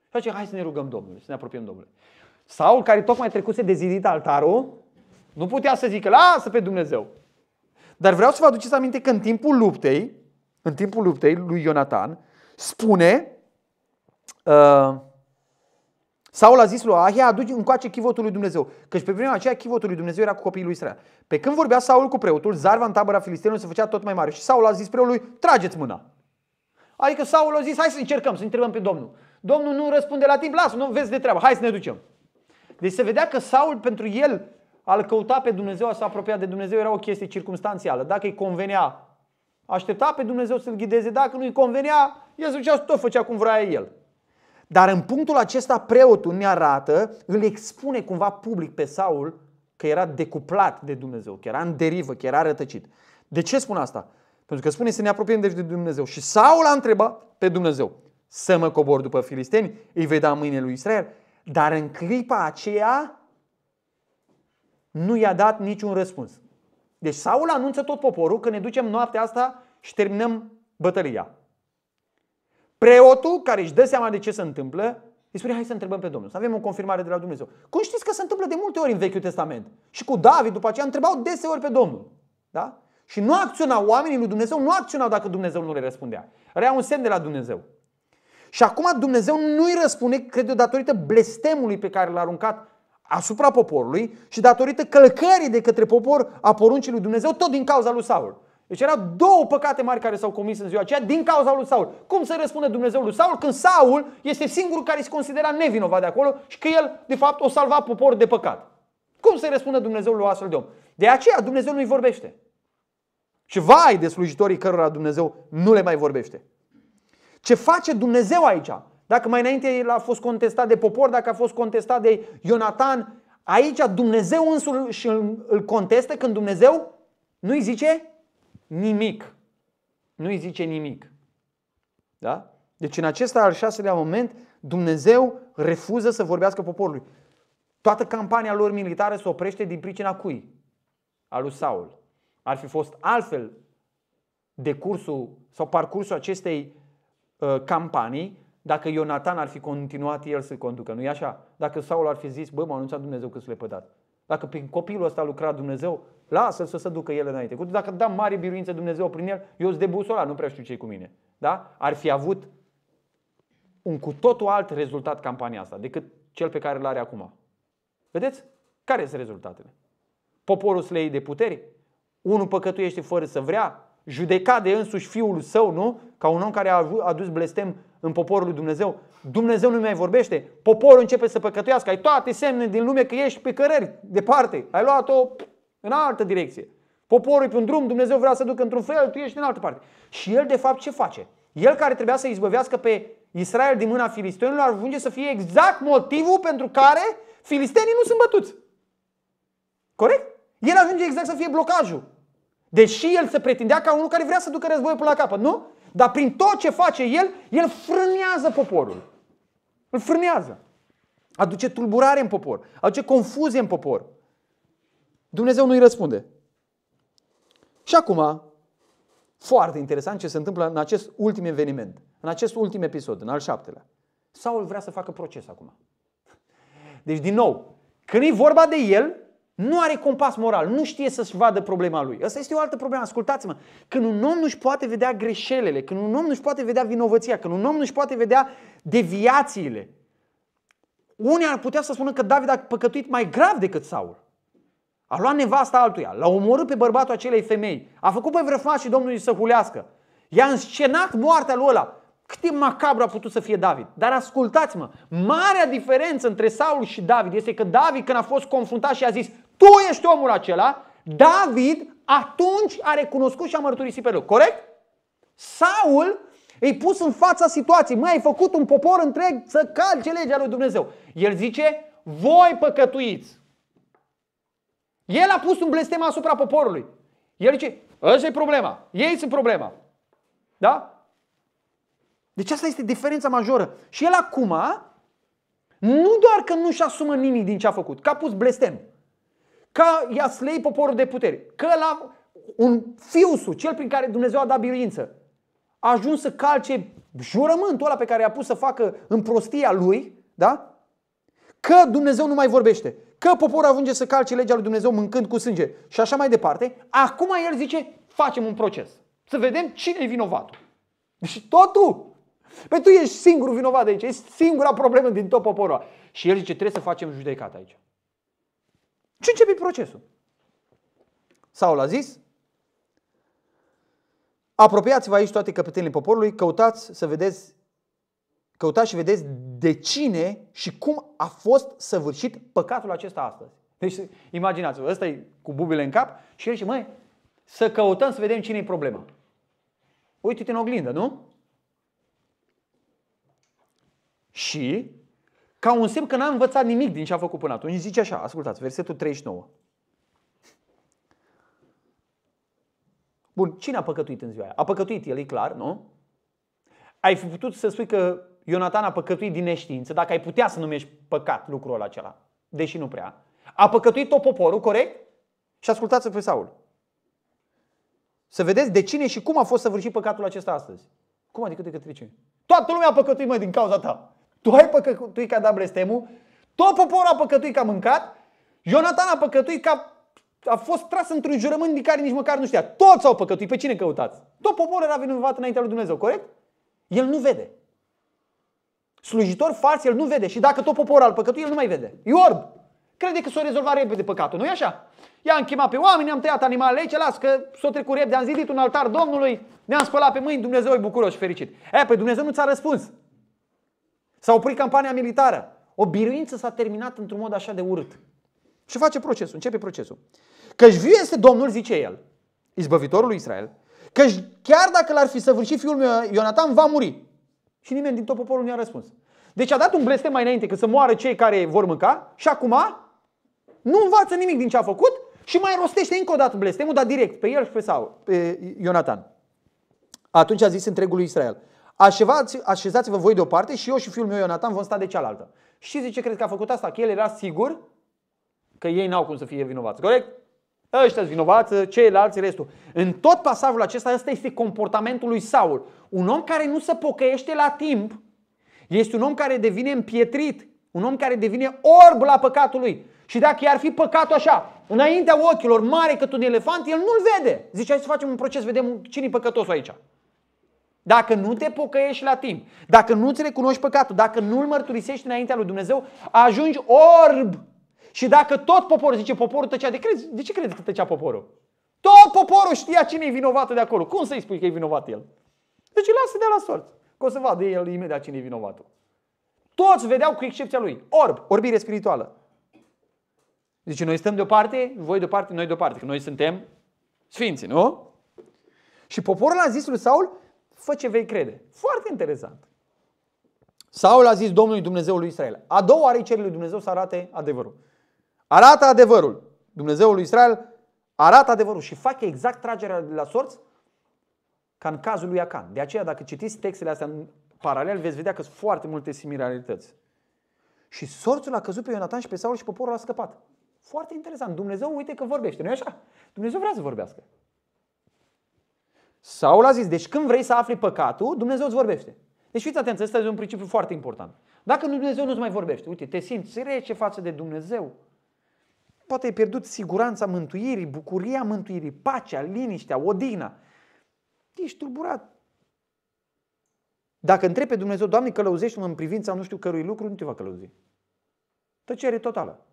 Și face, hai să ne rugăm Domnului, să ne apropiem Domnului. Saul, care tocmai trecuse de zidit altarul, nu putea să zică, lasă pe Dumnezeu. Dar vreau să vă aduceți aminte că în timpul luptei, în timpul luptei lui Ionatan, spune, uh, Saul a zis lui Ahia, aduce încoace chivotul lui Dumnezeu. Căci pe vremea aceea chivotul lui Dumnezeu era cu copiii lui Israel. Pe când vorbea Saul cu preotul, zarva în tabăra filistenilor se făcea tot mai mare. Și Saul a zis preotului, trageți mâna. Adică Saul a zis, hai să încercăm, să întrebăm pe Domnul. Domnul nu răspunde la timp, lasă, nu vezi de treabă, hai să ne ducem. Deci se vedea că Saul pentru el al căuta pe Dumnezeu, a se apropia de Dumnezeu era o chestie circumstanțială. Dacă îi convenea, aștepta pe Dumnezeu să-l ghideze. Dacă nu îi convenea, el se ducea tot făcea cum vrea el. Dar în punctul acesta preotul ne arată, îl expune cumva public pe Saul că era decuplat de Dumnezeu, că era în derivă, că era rătăcit. De ce spun asta? Pentru că spune să ne apropiem deci, de Dumnezeu. Și Saul a întrebat pe Dumnezeu să mă cobor după filisteni, îi vei da mâine lui Israel. Dar în clipa aceea nu i-a dat niciun răspuns. Deci Saul anunță tot poporul că ne ducem noaptea asta și terminăm bătălia. Preotul, care își dă seama de ce se întâmplă, îi spune, hai să întrebăm pe Domnul, să avem o confirmare de la Dumnezeu. Cum știți că se întâmplă de multe ori în Vechiul Testament? Și cu David, după aceea, întrebau deseori pe Domnul. Da? Și nu acționau oamenii lui Dumnezeu, nu acționau dacă Dumnezeu nu le răspundea. Era un semn de la Dumnezeu. Și acum Dumnezeu nu îi răspunde, cred eu, datorită blestemului pe care l-a aruncat asupra poporului și datorită călcării de către popor a poruncii lui Dumnezeu, tot din cauza lui Saul. Deci erau două păcate mari care s-au comis în ziua aceea din cauza lui Saul. Cum să răspunde Dumnezeu lui Saul când Saul este singurul care se considera nevinovat de acolo și că el, de fapt, o salva poporul de păcat? Cum să răspunde Dumnezeu lui astfel de om? De aceea Dumnezeu nu-i vorbește. Și vai de slujitorii cărora Dumnezeu nu le mai vorbește. Ce face Dumnezeu aici? Dacă mai înainte el a fost contestat de popor, dacă a fost contestat de Ionatan, aici Dumnezeu însuși îl contestă când Dumnezeu nu-i zice nimic. Nu-i zice nimic. Da? Deci în acesta al șaselea moment, Dumnezeu refuză să vorbească poporului. Toată campania lor militară se oprește din pricina cui? A lui Saul. Ar fi fost altfel decursul sau parcursul acestei uh, campanii dacă Ionatan ar fi continuat el să conducă, nu e așa? Dacă Saul ar fi zis, bă, m-a anunțat Dumnezeu că sunt lepădat. Dacă prin copilul ăsta lucrat Dumnezeu, lasă-l să se ducă el înainte. Dacă da mare biruință Dumnezeu prin el, eu sunt de busola, nu prea știu ce cu mine. Da? Ar fi avut un cu totul alt rezultat campania asta decât cel pe care îl are acum. Vedeți? Care sunt rezultatele? Poporul slei de puteri? Unul păcătuiește fără să vrea? Judecat de însuși fiul său, nu? Ca un om care a adus blestem în poporul lui Dumnezeu, Dumnezeu nu mai vorbește, poporul începe să păcătuiască, ai toate semne din lume că ești pe cărări, departe, ai luat-o în altă direcție. Poporul e pe un drum, Dumnezeu vrea să ducă într-un fel, tu ești în altă parte. Și el de fapt ce face? El care trebuia să izbăvească pe Israel din mâna filistenilor ajunge să fie exact motivul pentru care filistenii nu sunt bătuți. Corect? El ajunge exact să fie blocajul. Deși el se pretindea ca unul care vrea să ducă războiul până la capăt, nu? Dar prin tot ce face el, el frânează poporul. Îl frânează. Aduce tulburare în popor. Aduce confuzie în popor. Dumnezeu nu îi răspunde. Și acum, foarte interesant ce se întâmplă în acest ultim eveniment, în acest ultim episod, în al șaptelea. Saul vrea să facă proces acum. Deci, din nou, când e vorba de el, nu are compas moral, nu știe să-și vadă problema lui. Asta este o altă problemă, ascultați-mă. Când un om nu-și poate vedea greșelele, când un om nu-și poate vedea vinovăția, când un om nu-și poate vedea deviațiile, unii ar putea să spună că David a păcătuit mai grav decât Saul. A luat nevasta altuia, l-a omorât pe bărbatul acelei femei, a făcut pe vrăfmaș și Domnului să hulească. I-a înscenat moartea lui ăla. Cât de macabru a putut să fie David. Dar ascultați-mă, marea diferență între Saul și David este că David când a fost confruntat și a zis tu ești omul acela, David atunci a recunoscut și a mărturisit pe lui. Corect? Saul îi pus în fața situației. Mai ai făcut un popor întreg să calce legea lui Dumnezeu. El zice, voi păcătuiți. El a pus un blestem asupra poporului. El zice, ăsta e problema. Ei sunt problema. Da? Deci asta este diferența majoră. Și el acum, nu doar că nu-și asumă nimic din ce a făcut, că a pus blestem. Că i-a slei poporul de putere. Că la un fiusul, cel prin care Dumnezeu a dat biruință, a ajuns să calce jurământul ăla pe care i-a pus să facă în prostia lui, da? Că Dumnezeu nu mai vorbește, că poporul ajunge să calce legea lui Dumnezeu mâncând cu sânge și așa mai departe. Acum el zice, facem un proces. Să vedem cine e vinovatul. Și deci tot tu. Păi tu ești singurul vinovat aici, ești singura problemă din tot poporul. Și el zice, trebuie să facem judecată aici. Și începe procesul. Saul a zis, apropiați-vă aici toate căpetenile poporului, căutați să vedeți Căutați și vedeți de cine și cum a fost săvârșit păcatul acesta astăzi. Deci imaginați-vă, ăsta e cu bubile în cap și el și măi, să căutăm să vedem cine e problema. Uite-te în oglindă, nu? Și ca un semn că n-a învățat nimic din ce a făcut până atunci. Zice așa, ascultați, versetul 39. Bun, cine a păcătuit în ziua aia? A păcătuit el, e clar, nu? Ai fi putut să spui că Ionatan a păcătuit din neștiință, dacă ai putea să numești păcat lucrul acela, deși nu prea. A păcătuit tot poporul, corect? Și ascultați pe Saul. Să vedeți de cine și cum a fost săvârșit păcatul acesta astăzi. Cum adică de către cine? Toată lumea a păcătuit, mai din cauza ta tu ai păcătuit că a dat blestemul, tot poporul a păcătuit că a mâncat, Jonathan a păcătuit că a, fost tras într-un jurământ din care nici măcar nu știa. Toți au păcătuit, pe cine căutați? Tot poporul era vinovat înaintea lui Dumnezeu, corect? El nu vede. Slujitor fals, el nu vede. Și dacă tot poporul al păcătuit, el nu mai vede. E orb. Crede că s-o rezolvat repede păcatul, nu-i așa? I-am chemat pe oameni, am tăiat animalele aici, las că s a trecut repede, am zidit un altar Domnului, ne-am spălat pe mâini, Dumnezeu e bucuros și fericit. E, păi Dumnezeu nu ți-a răspuns. S-a oprit campania militară. O biruință s-a terminat într-un mod așa de urât. Și face procesul, începe procesul. Căci viu este Domnul, zice el, izbăvitorul lui Israel, căci chiar dacă l-ar fi săvârșit fiul meu Ionatan, va muri. Și nimeni din tot poporul nu i-a răspuns. Deci a dat un blestem mai înainte că să moară cei care vor mânca și acum nu învață nimic din ce a făcut și mai rostește încă o dată blestemul, dar direct pe el și pe, Saul, pe Ionatan. Atunci a zis întregului Israel, Așevați, așezați-vă voi deoparte și eu și fiul meu Ionatan vom sta de cealaltă. Și zice crezi că a făcut asta? Că el era sigur că ei n-au cum să fie vinovați. Corect? ăștia sunt vinovați, ceilalți, restul. În tot pasajul acesta, ăsta este comportamentul lui Saul. Un om care nu se pocăiește la timp este un om care devine împietrit, un om care devine orb la păcatul lui. Și dacă i-ar fi păcatul așa, înaintea ochilor, mare cât un elefant, el nu-l vede. Zice, hai să facem un proces, vedem cine e păcătosul aici. Dacă nu te pocăiești la timp, dacă nu-ți recunoști păcatul, dacă nu-l mărturisești înaintea lui Dumnezeu, ajungi orb. Și dacă tot poporul zice, poporul tăcea, de, crezi, de ce crezi că tăcea poporul? Tot poporul știa cine e vinovat de acolo. Cum să-i spui că e vinovat el? Deci lasă de la sorți. Că o să vadă el imediat cine e vinovatul. Toți vedeau cu excepția lui. Orb, orbire spirituală. Deci noi stăm deoparte, voi deoparte, noi deoparte. Că noi suntem sfinți, nu? Și poporul a zis lui Saul, fă ce vei crede. Foarte interesant. Saul a zis Domnului Dumnezeul lui Israel. A doua oară cerile lui Dumnezeu să arate adevărul. Arată adevărul. Dumnezeul lui Israel arată adevărul și face exact tragerea de la sorți ca în cazul lui Acan. De aceea, dacă citiți textele astea în paralel, veți vedea că sunt foarte multe similarități. Și sorțul a căzut pe Ionatan și pe Saul și poporul a scăpat. Foarte interesant. Dumnezeu uite că vorbește, nu-i așa? Dumnezeu vrea să vorbească. Saul a zis, deci când vrei să afli păcatul, Dumnezeu îți vorbește. Deci fiți atenți, ăsta este un principiu foarte important. Dacă Dumnezeu nu-ți mai vorbește, uite, te simți rece față de Dumnezeu, poate ai pierdut siguranța mântuirii, bucuria mântuirii, pacea, liniștea, odihna. Ești tulburat. Dacă întrebi pe Dumnezeu, Doamne, călăuzește-mă în privința nu știu cărui lucru, nu te va călăuzi. Tăcere totală.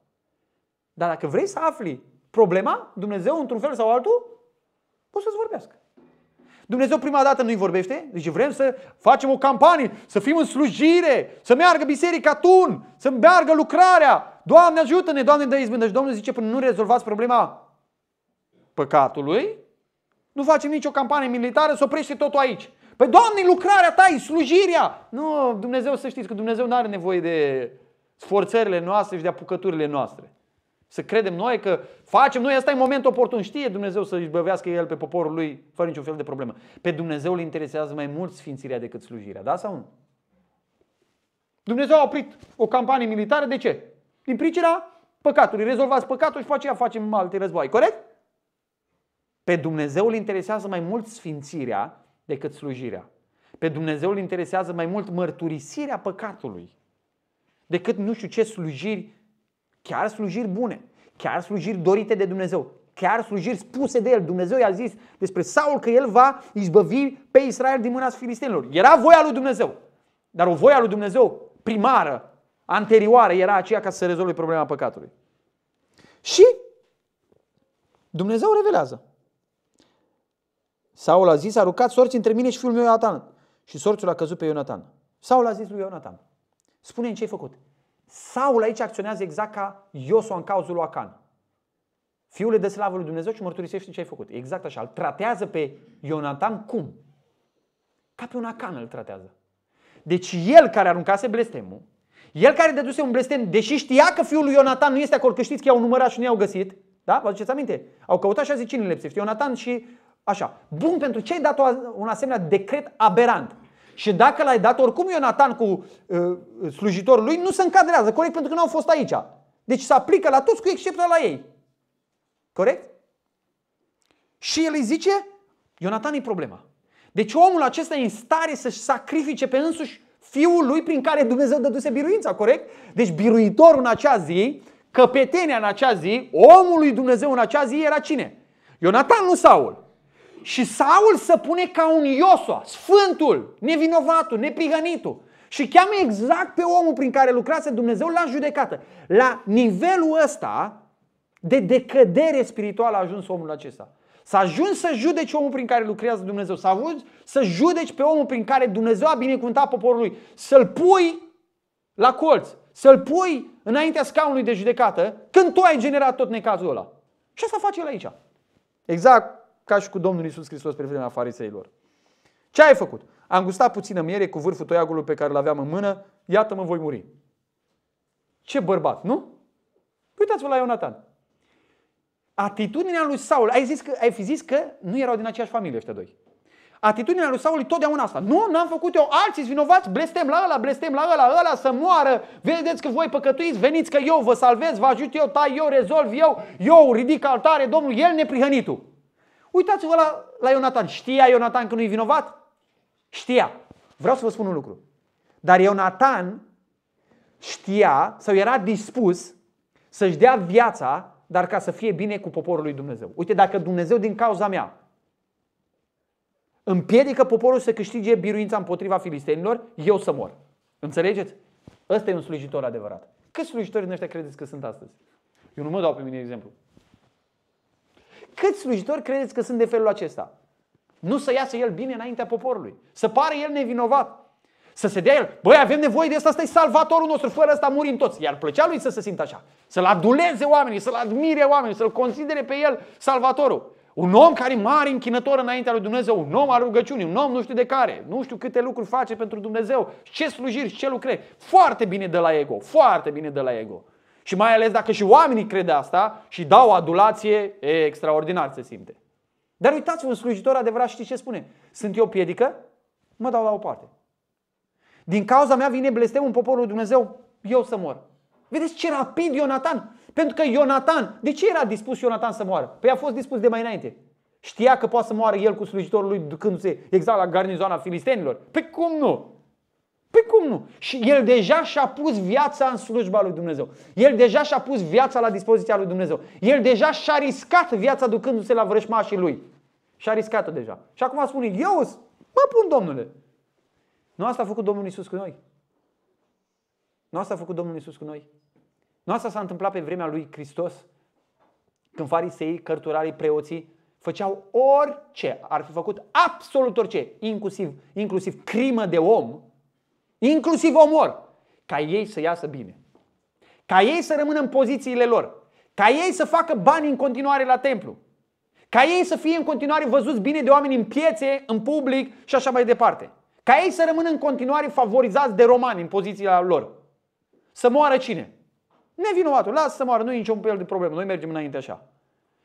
Dar dacă vrei să afli problema, Dumnezeu într-un fel sau altul, poți să-ți vorbească. Dumnezeu prima dată nu-i vorbește, zice vrem să facem o campanie, să fim în slujire, să meargă biserica tun, să meargă lucrarea. Doamne ajută-ne, Doamne dă izbândă. Și Domnul zice până nu rezolvați problema păcatului, nu facem nicio campanie militară, să oprește totul aici. Păi Doamne, lucrarea ta e slujirea. Nu, Dumnezeu să știți că Dumnezeu nu are nevoie de sforțările noastre și de apucăturile noastre. Să credem noi că facem noi, asta e momentul oportun. Știe Dumnezeu să își băvească El pe poporul lui fără niciun fel de problemă. Pe Dumnezeu îl interesează mai mult sfințirea decât slujirea. Da sau nu? Dumnezeu a oprit o campanie militară. De ce? Din pricina păcatului. Rezolvați păcatul și pe aceea facem alte război. Corect? Pe Dumnezeu îl interesează mai mult sfințirea decât slujirea. Pe Dumnezeu îl interesează mai mult mărturisirea păcatului decât nu știu ce slujiri Chiar slujiri bune, chiar slujiri dorite de Dumnezeu, chiar slujiri spuse de el. Dumnezeu i-a zis despre Saul că el va izbăvi pe Israel din mâna filistenilor. Era voia lui Dumnezeu. Dar o voia lui Dumnezeu primară, anterioară, era aceea ca să rezolve problema păcatului. Și Dumnezeu revelează. Saul a zis, a rucat sorți între mine și fiul meu Ionatan. Și sorțul a căzut pe Ionatan. Saul a zis lui Ionatan, spune-mi ce ai făcut. Saul aici acționează exact ca Iosua în cauzul lui Acan. Fiule de slavă lui Dumnezeu și mărturisește ce ai făcut. Exact așa. Îl tratează pe Ionatan cum? Ca pe un acan îl tratează. Deci el care aruncase blestemul, el care dăduse un blestem, deși știa că fiul lui Ionatan nu este acolo, că știți că i-au numărat și nu i-au găsit, da? Vă aduceți aminte? Au căutat și a zis cine lipsește, Ionatan și așa. Bun, pentru ce ai dat un asemenea decret aberant? Și dacă l-ai dat, oricum Ionatan cu uh, slujitorul lui nu se încadrează, corect, pentru că nu au fost aici. Deci se aplică la toți cu excepția la ei. Corect? Și el îi zice, Ionatan e problema. Deci omul acesta e în stare să-și sacrifice pe însuși fiul lui prin care Dumnezeu dăduse biruința, corect? Deci biruitorul în acea zi, căpetenia în acea zi, omul lui Dumnezeu în acea zi era cine? Ionatan, nu Saul. Și Saul se pune ca un Iosua, sfântul, nevinovatul, neprihănitul. Și cheamă exact pe omul prin care lucrase Dumnezeu la judecată. La nivelul ăsta de decădere spirituală a ajuns omul acesta. S-a ajuns să judeci omul prin care lucrează Dumnezeu. S-a ajuns să judeci pe omul prin care Dumnezeu a binecuvântat poporul lui. Să-l pui la colț. Să-l pui înaintea scaunului de judecată când tu ai generat tot necazul ăla. Și asta face el aici. Exact ca și cu Domnul Isus Hristos pe vremea fariseilor. Ce ai făcut? Am gustat puțină miere cu vârful toiagului pe care îl aveam în mână, iată mă voi muri. Ce bărbat, nu? Uitați-vă la Ionatan. Atitudinea lui Saul, ai, zis că, ai fi zis că nu erau din aceeași familie ăștia doi. Atitudinea lui Saul e totdeauna asta. Nu, n-am făcut eu, alții vinovați, blestem la ăla, blestem la ăla, ăla să moară. Vedeți că voi păcătuiți, veniți că eu vă salvez, vă ajut eu, tai eu, rezolv eu, eu ridic altare, Domnul, el neprihănitul. Uitați-vă la, la Ionatan. Știa Ionatan că nu e vinovat? Știa. Vreau să vă spun un lucru. Dar Ionatan știa sau era dispus să-și dea viața, dar ca să fie bine cu poporul lui Dumnezeu. Uite, dacă Dumnezeu din cauza mea împiedică poporul să câștige biruința împotriva filistenilor, eu să mor. Înțelegeți? Ăsta e un slujitor adevărat. Câți slujitori din ăștia credeți că sunt astăzi? Eu nu mă dau pe mine exemplu. Câți slujitori credeți că sunt de felul acesta? Nu să iasă el bine înaintea poporului. Să pare el nevinovat. Să se dea el. Băi, avem nevoie de asta, asta e salvatorul nostru, fără asta murim toți. Iar plăcea lui să se simtă așa. Să-l aduleze oamenii, să-l admire oamenii, să-l considere pe el salvatorul. Un om care e mare închinător înaintea lui Dumnezeu, un om al rugăciunii, un om nu știu de care, nu știu câte lucruri face pentru Dumnezeu, ce slujiri, ce lucre. Foarte bine de la ego, foarte bine de la ego. Și mai ales dacă și oamenii cred asta și dau adulație, e extraordinar se simte. Dar uitați, un slujitor adevărat știți ce spune? Sunt eu piedică? Mă dau la o parte. Din cauza mea vine blestemul poporului Dumnezeu, eu să mor. Vedeți ce rapid Ionatan? Pentru că Ionatan, de ce era dispus Ionatan să moară? Păi a fost dispus de mai înainte. Știa că poate să moară el cu slujitorul lui ducându-se exact la garnizoana filistenilor. Pe păi cum nu? Păi cum nu? Și el deja și-a pus viața în slujba lui Dumnezeu. El deja și-a pus viața la dispoziția lui Dumnezeu. El deja și-a riscat viața ducându-se la vrășmașii lui. Și-a riscat-o deja. Și acum spune, eu mă pun, Domnule. Nu asta a făcut Domnul Isus cu noi. Nu asta a făcut Domnul Isus cu noi. Nu asta s-a întâmplat pe vremea lui Hristos, când farisei, cărturarii, preoții făceau orice, ar fi făcut absolut orice, inclusiv, inclusiv crimă de om, inclusiv omor, ca ei să iasă bine. Ca ei să rămână în pozițiile lor. Ca ei să facă bani în continuare la templu. Ca ei să fie în continuare văzuți bine de oameni în piețe, în public și așa mai departe. Ca ei să rămână în continuare favorizați de romani în pozițiile lor. Să moară cine? Nevinovatul, lasă să moară, nu e niciun fel de problemă, noi mergem înainte așa.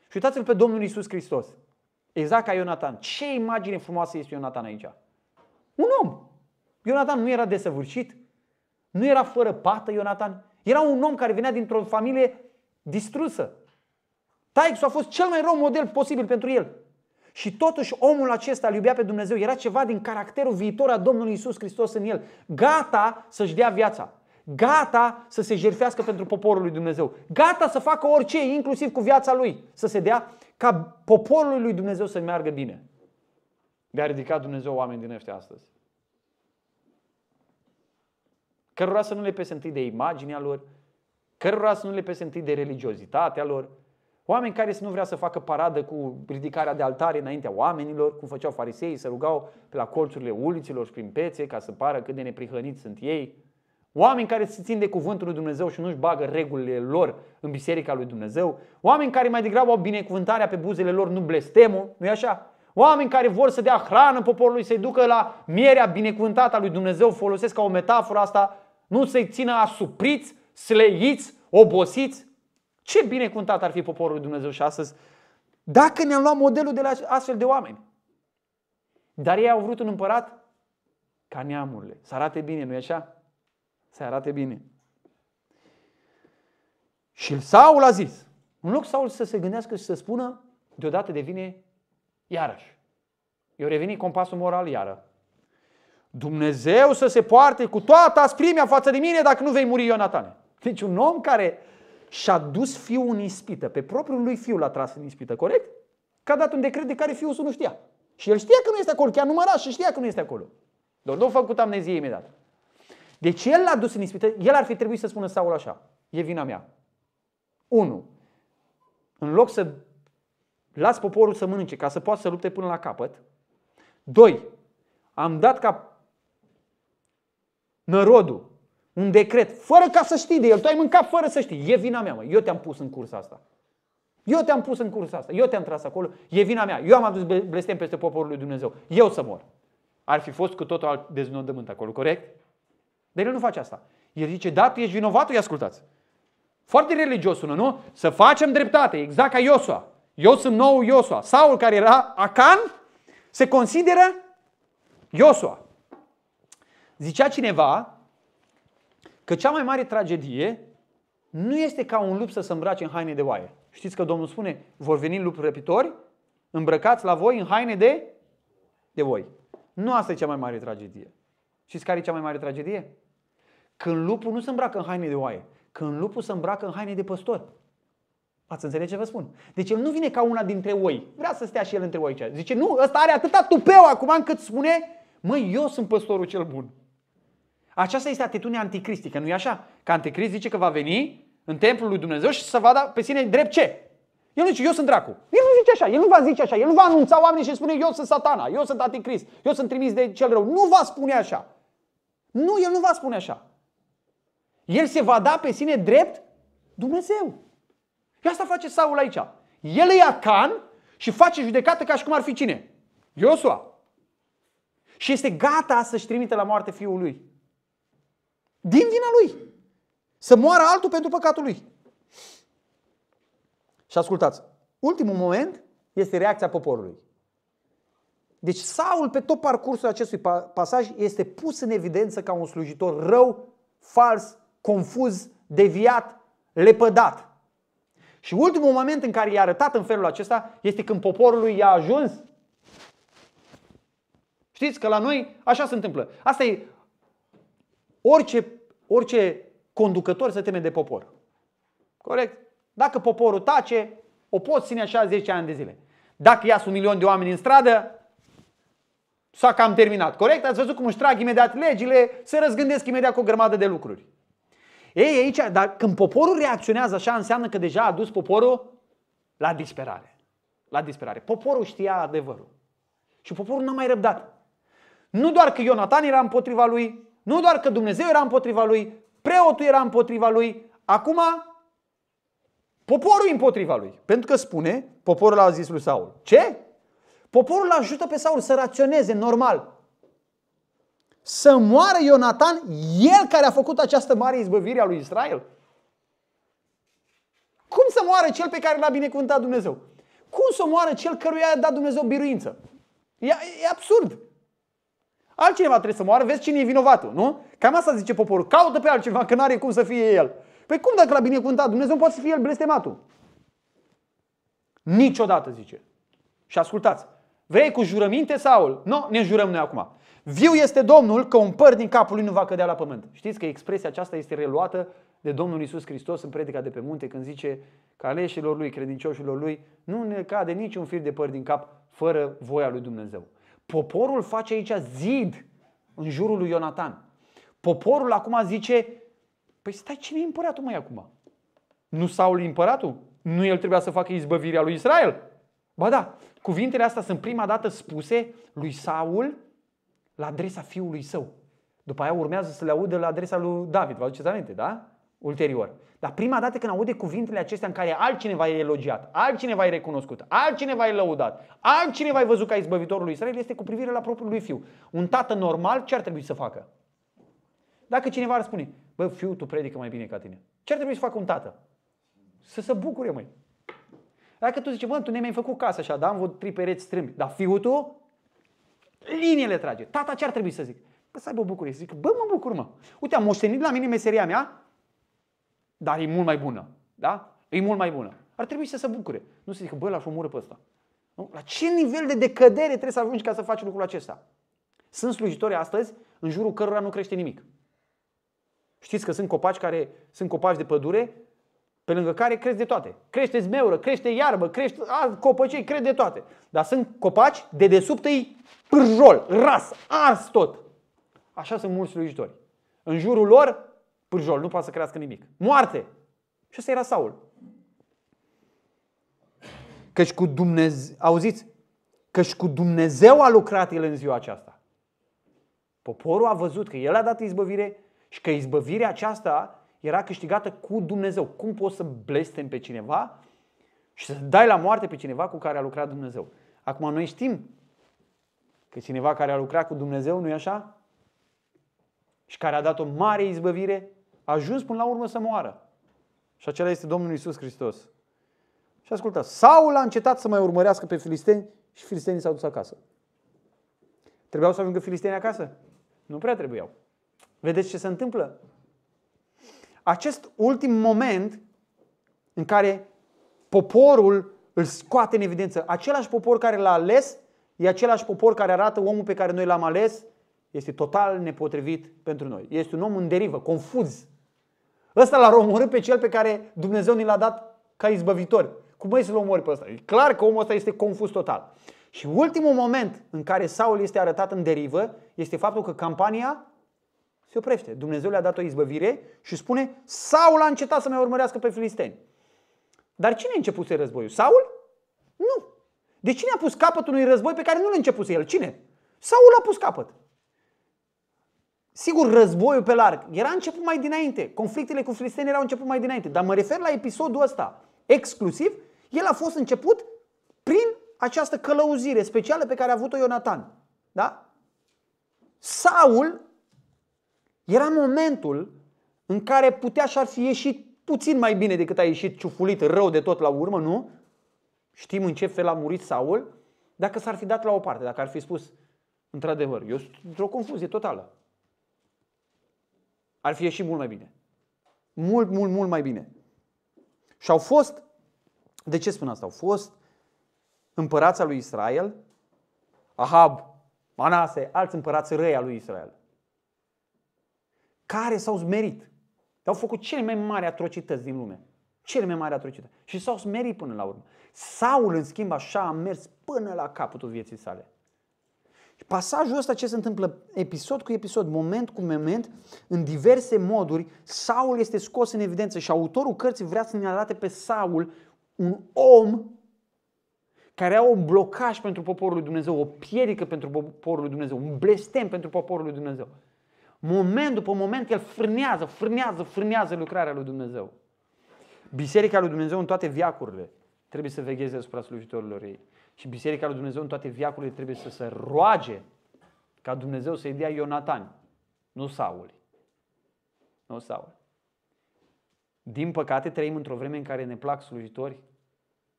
Și uitați-l pe Domnul Isus Hristos. Exact ca Ionatan. Ce imagine frumoasă este Ionatan aici. Un om. Ionatan nu era desăvârșit, nu era fără pată Ionatan, era un om care venea dintr-o familie distrusă. Taixu a fost cel mai rău model posibil pentru el. Și totuși omul acesta îl iubea pe Dumnezeu. Era ceva din caracterul viitor al Domnului Isus Hristos în el. Gata să-și dea viața. Gata să se jerfească pentru poporul lui Dumnezeu. Gata să facă orice, inclusiv cu viața lui, să se dea ca poporul lui Dumnezeu să meargă bine. De a ridicat Dumnezeu oameni din ăștia astăzi cărora să nu le pese întâi de imaginea lor, cărora să nu le pese întâi de religiozitatea lor, oameni care să nu vrea să facă paradă cu ridicarea de altare înaintea oamenilor, cum făceau fariseii, să rugau pe la colțurile uliților și prin pețe ca să pară cât de neprihăniți sunt ei, Oameni care se țin de cuvântul lui Dumnezeu și nu-și bagă regulile lor în biserica lui Dumnezeu. Oameni care mai degrabă au binecuvântarea pe buzele lor, nu blestemul, nu-i așa? Oameni care vor să dea hrană poporului, să-i ducă la mierea binecuvântată a lui Dumnezeu, folosesc ca o metaforă asta nu să-i țină asupriți, sleiți, obosiți. Ce binecuvântat ar fi poporul lui Dumnezeu și astăzi dacă ne-am luat modelul de la astfel de oameni. Dar ei au vrut un împărat ca neamurile. Să arate bine, nu-i așa? Să arate bine. Și Saul a zis, în loc Saul să se gândească și să spună, deodată devine iarăși. Eu reveni compasul moral iară. Dumnezeu să se poarte cu toată asprimea față de mine dacă nu vei muri Ionatane. Deci un om care și-a dus fiul în ispită, pe propriul lui fiu l-a tras în ispită, corect? Că a dat un decret de care fiul să nu știa. Și el știa că nu este acolo, chiar număra și știa că nu este acolo. Doar nu a făcut amnezie imediat. Deci el l-a dus în ispită, el ar fi trebuit să spună Saul așa, e vina mea. Unu, În loc să las poporul să mănânce ca să poată să lupte până la capăt. Doi. Am dat ca Nărodul. Un decret. Fără ca să știi de el. Tu ai mâncat fără să știi. E vina mea, mă. Eu te-am pus în cursa asta. Eu te-am pus în cursa asta. Eu te-am tras acolo. E vina mea. Eu am adus blestem peste poporul lui Dumnezeu. Eu să mor. Ar fi fost cu totul alt deznodământ acolo, corect? Dar el nu face asta. El zice, da, tu ești vinovat, îi ascultați. Foarte religios sună, nu? Să facem dreptate, exact ca Iosua. Eu sunt nou Iosua. Saul, care era Acan, se consideră Iosua. Zicea cineva că cea mai mare tragedie nu este ca un lup să se îmbrace în haine de oaie. Știți că Domnul spune, vor veni lupi răpitori, îmbrăcați la voi în haine de, de voi. Nu asta e cea mai mare tragedie. Știți care e cea mai mare tragedie? Când lupul nu se îmbracă în haine de oaie, când lupul se îmbracă în haine de păstor. Ați înțeles ce vă spun? Deci el nu vine ca una dintre oi. Vrea să stea și el între oi. Zice, nu, ăsta are atâta tupeu acum încât spune, măi, eu sunt păstorul cel bun. Aceasta este atitudinea anticristică, nu-i așa? Că anticrist zice că va veni în templul lui Dumnezeu și să vadă pe sine drept ce? El nu zice, eu sunt dracu. El nu zice așa, el nu va zice așa, el nu va anunța oamenii și spune, eu sunt satana, eu sunt anticrist, eu sunt trimis de cel rău. Nu va spune așa. Nu, el nu va spune așa. El se va da pe sine drept Dumnezeu. Și asta face Saul aici. El ia can și face judecată ca și cum ar fi cine? Iosua. Și este gata să-și trimite la moarte fiul lui. Din vina lui. Să moară altul pentru păcatul lui. Și ascultați, ultimul moment este reacția poporului. Deci Saul, pe tot parcursul acestui pasaj, este pus în evidență ca un slujitor rău, fals, confuz, deviat, lepădat. Și ultimul moment în care i-a arătat în felul acesta este când poporul lui i-a ajuns. Știți că la noi așa se întâmplă. Asta e Orice, orice conducător se teme de popor. Corect? Dacă poporul tace, o poți ține așa 10 ani de zile. Dacă ias un milion de oameni în stradă, s-a cam terminat. Corect? Ați văzut cum își trag imediat legile, se răzgândesc imediat cu o grămadă de lucruri. Ei, aici, dar când poporul reacționează așa, înseamnă că deja a dus poporul la disperare. La disperare. Poporul știa adevărul. Și poporul n-a mai răbdat. Nu doar că Ionatan era împotriva lui, nu doar că Dumnezeu era împotriva lui, preotul era împotriva lui, acum poporul împotriva lui. Pentru că spune, poporul a zis lui Saul. Ce? Poporul ajută pe Saul să raționeze normal. Să moară Ionatan, el care a făcut această mare izbăvire a lui Israel? Cum să moară cel pe care l-a binecuvântat Dumnezeu? Cum să moară cel căruia i-a dat Dumnezeu biruință? E, e absurd. Altcineva trebuie să moară, vezi cine e vinovatul, nu? Cam asta zice poporul, caută pe altceva că n-are cum să fie el. Păi cum dacă l-a binecuvântat Dumnezeu poate să fie el blestematul? Niciodată, zice. Și ascultați, vrei cu jurăminte, Saul? Nu, no, ne jurăm noi acum. Viu este Domnul că un păr din capul lui nu va cădea la pământ. Știți că expresia aceasta este reluată de Domnul Isus Hristos în predica de pe munte când zice că aleșilor lui, credincioșilor lui, nu ne cade niciun fir de păr din cap fără voia lui Dumnezeu. Poporul face aici zid în jurul lui Ionatan. Poporul acum zice, păi stai, cine e împăratul mai acum? Nu Saul e împăratul? Nu el trebuia să facă izbăvirea lui Israel? Ba da, cuvintele astea sunt prima dată spuse lui Saul la adresa fiului său. După aia urmează să le audă la adresa lui David. Vă aduceți aminte, da? ulterior. Dar prima dată când aude cuvintele acestea în care altcineva e elogiat, altcineva e recunoscut, altcineva e lăudat, altcineva e văzut ca izbăvitorul lui Israel, este cu privire la propriul lui fiu. Un tată normal ce ar trebui să facă? Dacă cineva ar spune, bă, fiu, tu predică mai bine ca tine. Ce ar trebui să facă un tată? Să se bucure, măi. Dacă tu zici, bă, tu ne mai făcut casă așa, da, am văzut trei pereți strâmbi, dar fiul tu, liniile trage. Tata ce ar trebui să zic? Păi să aibă bucurie. Să zic, bă, mă bucur, mă. Uite, am moștenit la mine meseria mea, dar e mult mai bună. Da? E mult mai bună. Ar trebui să se bucure. Nu să zică, băi, l-aș omorâ pe ăsta. Nu? La ce nivel de decădere trebuie să ajungi ca să faci lucrul acesta? Sunt slujitori astăzi în jurul cărora nu crește nimic. Știți că sunt copaci care sunt copaci de pădure pe lângă care crește de toate. Crește zmeură, crește iarbă, crește alt copăcei, crește de toate. Dar sunt copaci de desubtă îi pârjol, ras, ars tot. Așa sunt mulți slujitori. În jurul lor Pârjol, nu poate să crească nimic. Moarte! Și ăsta era Saul. Căci cu Dumnezeu, auziți, căci cu Dumnezeu a lucrat el în ziua aceasta. Poporul a văzut că el a dat izbăvire și că izbăvirea aceasta era câștigată cu Dumnezeu. Cum poți să blestem pe cineva și să dai la moarte pe cineva cu care a lucrat Dumnezeu? Acum noi știm că cineva care a lucrat cu Dumnezeu, nu-i așa? Și care a dat o mare izbăvire, a ajuns până la urmă să moară. Și acela este Domnul Isus Hristos. Și ascultă, Saul a încetat să mai urmărească pe filisteni și filistenii s-au dus acasă. Trebuiau să ajungă filistenii acasă? Nu prea trebuiau. Vedeți ce se întâmplă? Acest ultim moment în care poporul îl scoate în evidență. Același popor care l-a ales e același popor care arată omul pe care noi l-am ales este total nepotrivit pentru noi. Este un om în derivă, confuz, Ăsta l-a omorât pe cel pe care Dumnezeu ni l-a dat ca izbăvitor. Cum mai să-l omori pe ăsta? E clar că omul ăsta este confuz total. Și ultimul moment în care Saul este arătat în derivă este faptul că campania se oprește. Dumnezeu le-a dat o izbăvire și spune Saul a încetat să mai urmărească pe filisteni. Dar cine a început să războiul? Saul? Nu. De cine a pus capăt unui război pe care nu l-a început el? Cine? Saul a pus capăt. Sigur, războiul pe larg era început mai dinainte. Conflictele cu filistenii erau început mai dinainte. Dar mă refer la episodul ăsta exclusiv. El a fost început prin această călăuzire specială pe care a avut-o Ionatan. Da? Saul era momentul în care putea și-ar fi ieșit puțin mai bine decât a ieșit ciufulit rău de tot la urmă, nu? Știm în ce fel a murit Saul, dacă s-ar fi dat la o parte, dacă ar fi spus, într-adevăr, eu sunt într-o confuzie totală ar fi ieșit mult mai bine. Mult, mult, mult mai bine. Și au fost, de ce spun asta? Au fost împărața lui Israel, Ahab, Manase, alți împărați răi al lui Israel, care s-au smerit. Au făcut cele mai mari atrocități din lume. Cele mai mari atrocități. Și s-au smerit până la urmă. Saul, în schimb, așa a mers până la capătul vieții sale. Și pasajul ăsta ce se întâmplă episod cu episod, moment cu moment, în diverse moduri, Saul este scos în evidență și autorul cărții vrea să ne arate pe Saul un om care au un blocaj pentru poporul lui Dumnezeu, o piedică pentru poporul lui Dumnezeu, un blestem pentru poporul lui Dumnezeu. Moment după moment el frânează, frânează, frânează lucrarea lui Dumnezeu. Biserica lui Dumnezeu în toate viacurile trebuie să vegheze asupra slujitorilor ei. Și Biserica lui Dumnezeu în toate viacurile trebuie să se roage ca Dumnezeu să-i dea Ionatan, nu Saul. Nu Saul. Din păcate trăim într-o vreme în care ne plac slujitori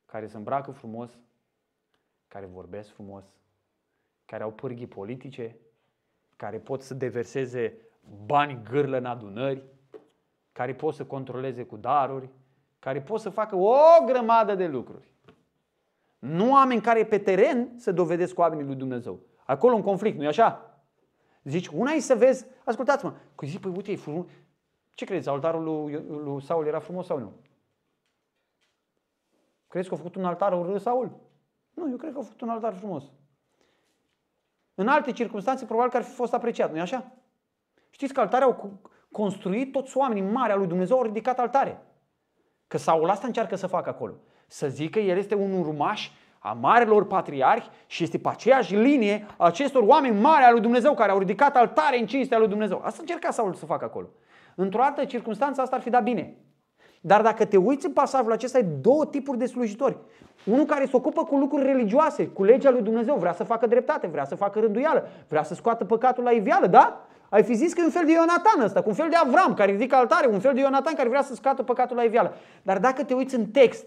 care se îmbracă frumos, care vorbesc frumos, care au pârghii politice, care pot să deverseze bani gârlă în adunări, care pot să controleze cu daruri, care pot să facă o grămadă de lucruri. Nu oameni care pe teren se dovedesc cu oamenii lui Dumnezeu. Acolo un conflict, nu-i așa? Zici, una e să vezi, ascultați-mă, că zici, păi uite, e frumos. Ce credeți, altarul lui, lui Saul era frumos sau nu? Crezi că a făcut un altar urât Saul? Nu, eu cred că a făcut un altar frumos. În alte circunstanțe, probabil că ar fi fost apreciat, nu-i așa? Știți că altarea au construit toți oamenii mari al lui Dumnezeu, au ridicat altare. Că Saul asta încearcă să facă acolo să zic că el este un urmaș a marilor patriarhi și este pe aceeași linie a acestor oameni mari al lui Dumnezeu care au ridicat altare în cinstea lui Dumnezeu. Asta încerca Saul să facă acolo. Într-o altă circunstanță asta ar fi dat bine. Dar dacă te uiți în pasajul acesta, ai două tipuri de slujitori. Unul care se ocupă cu lucruri religioase, cu legea lui Dumnezeu, vrea să facă dreptate, vrea să facă rânduială, vrea să scoată păcatul la ivială, da? Ai fi zis că e un fel de Ionatan ăsta, cu un fel de Avram care ridică altare, un fel de Ionatan care vrea să scoată păcatul la ivială. Dar dacă te uiți în text,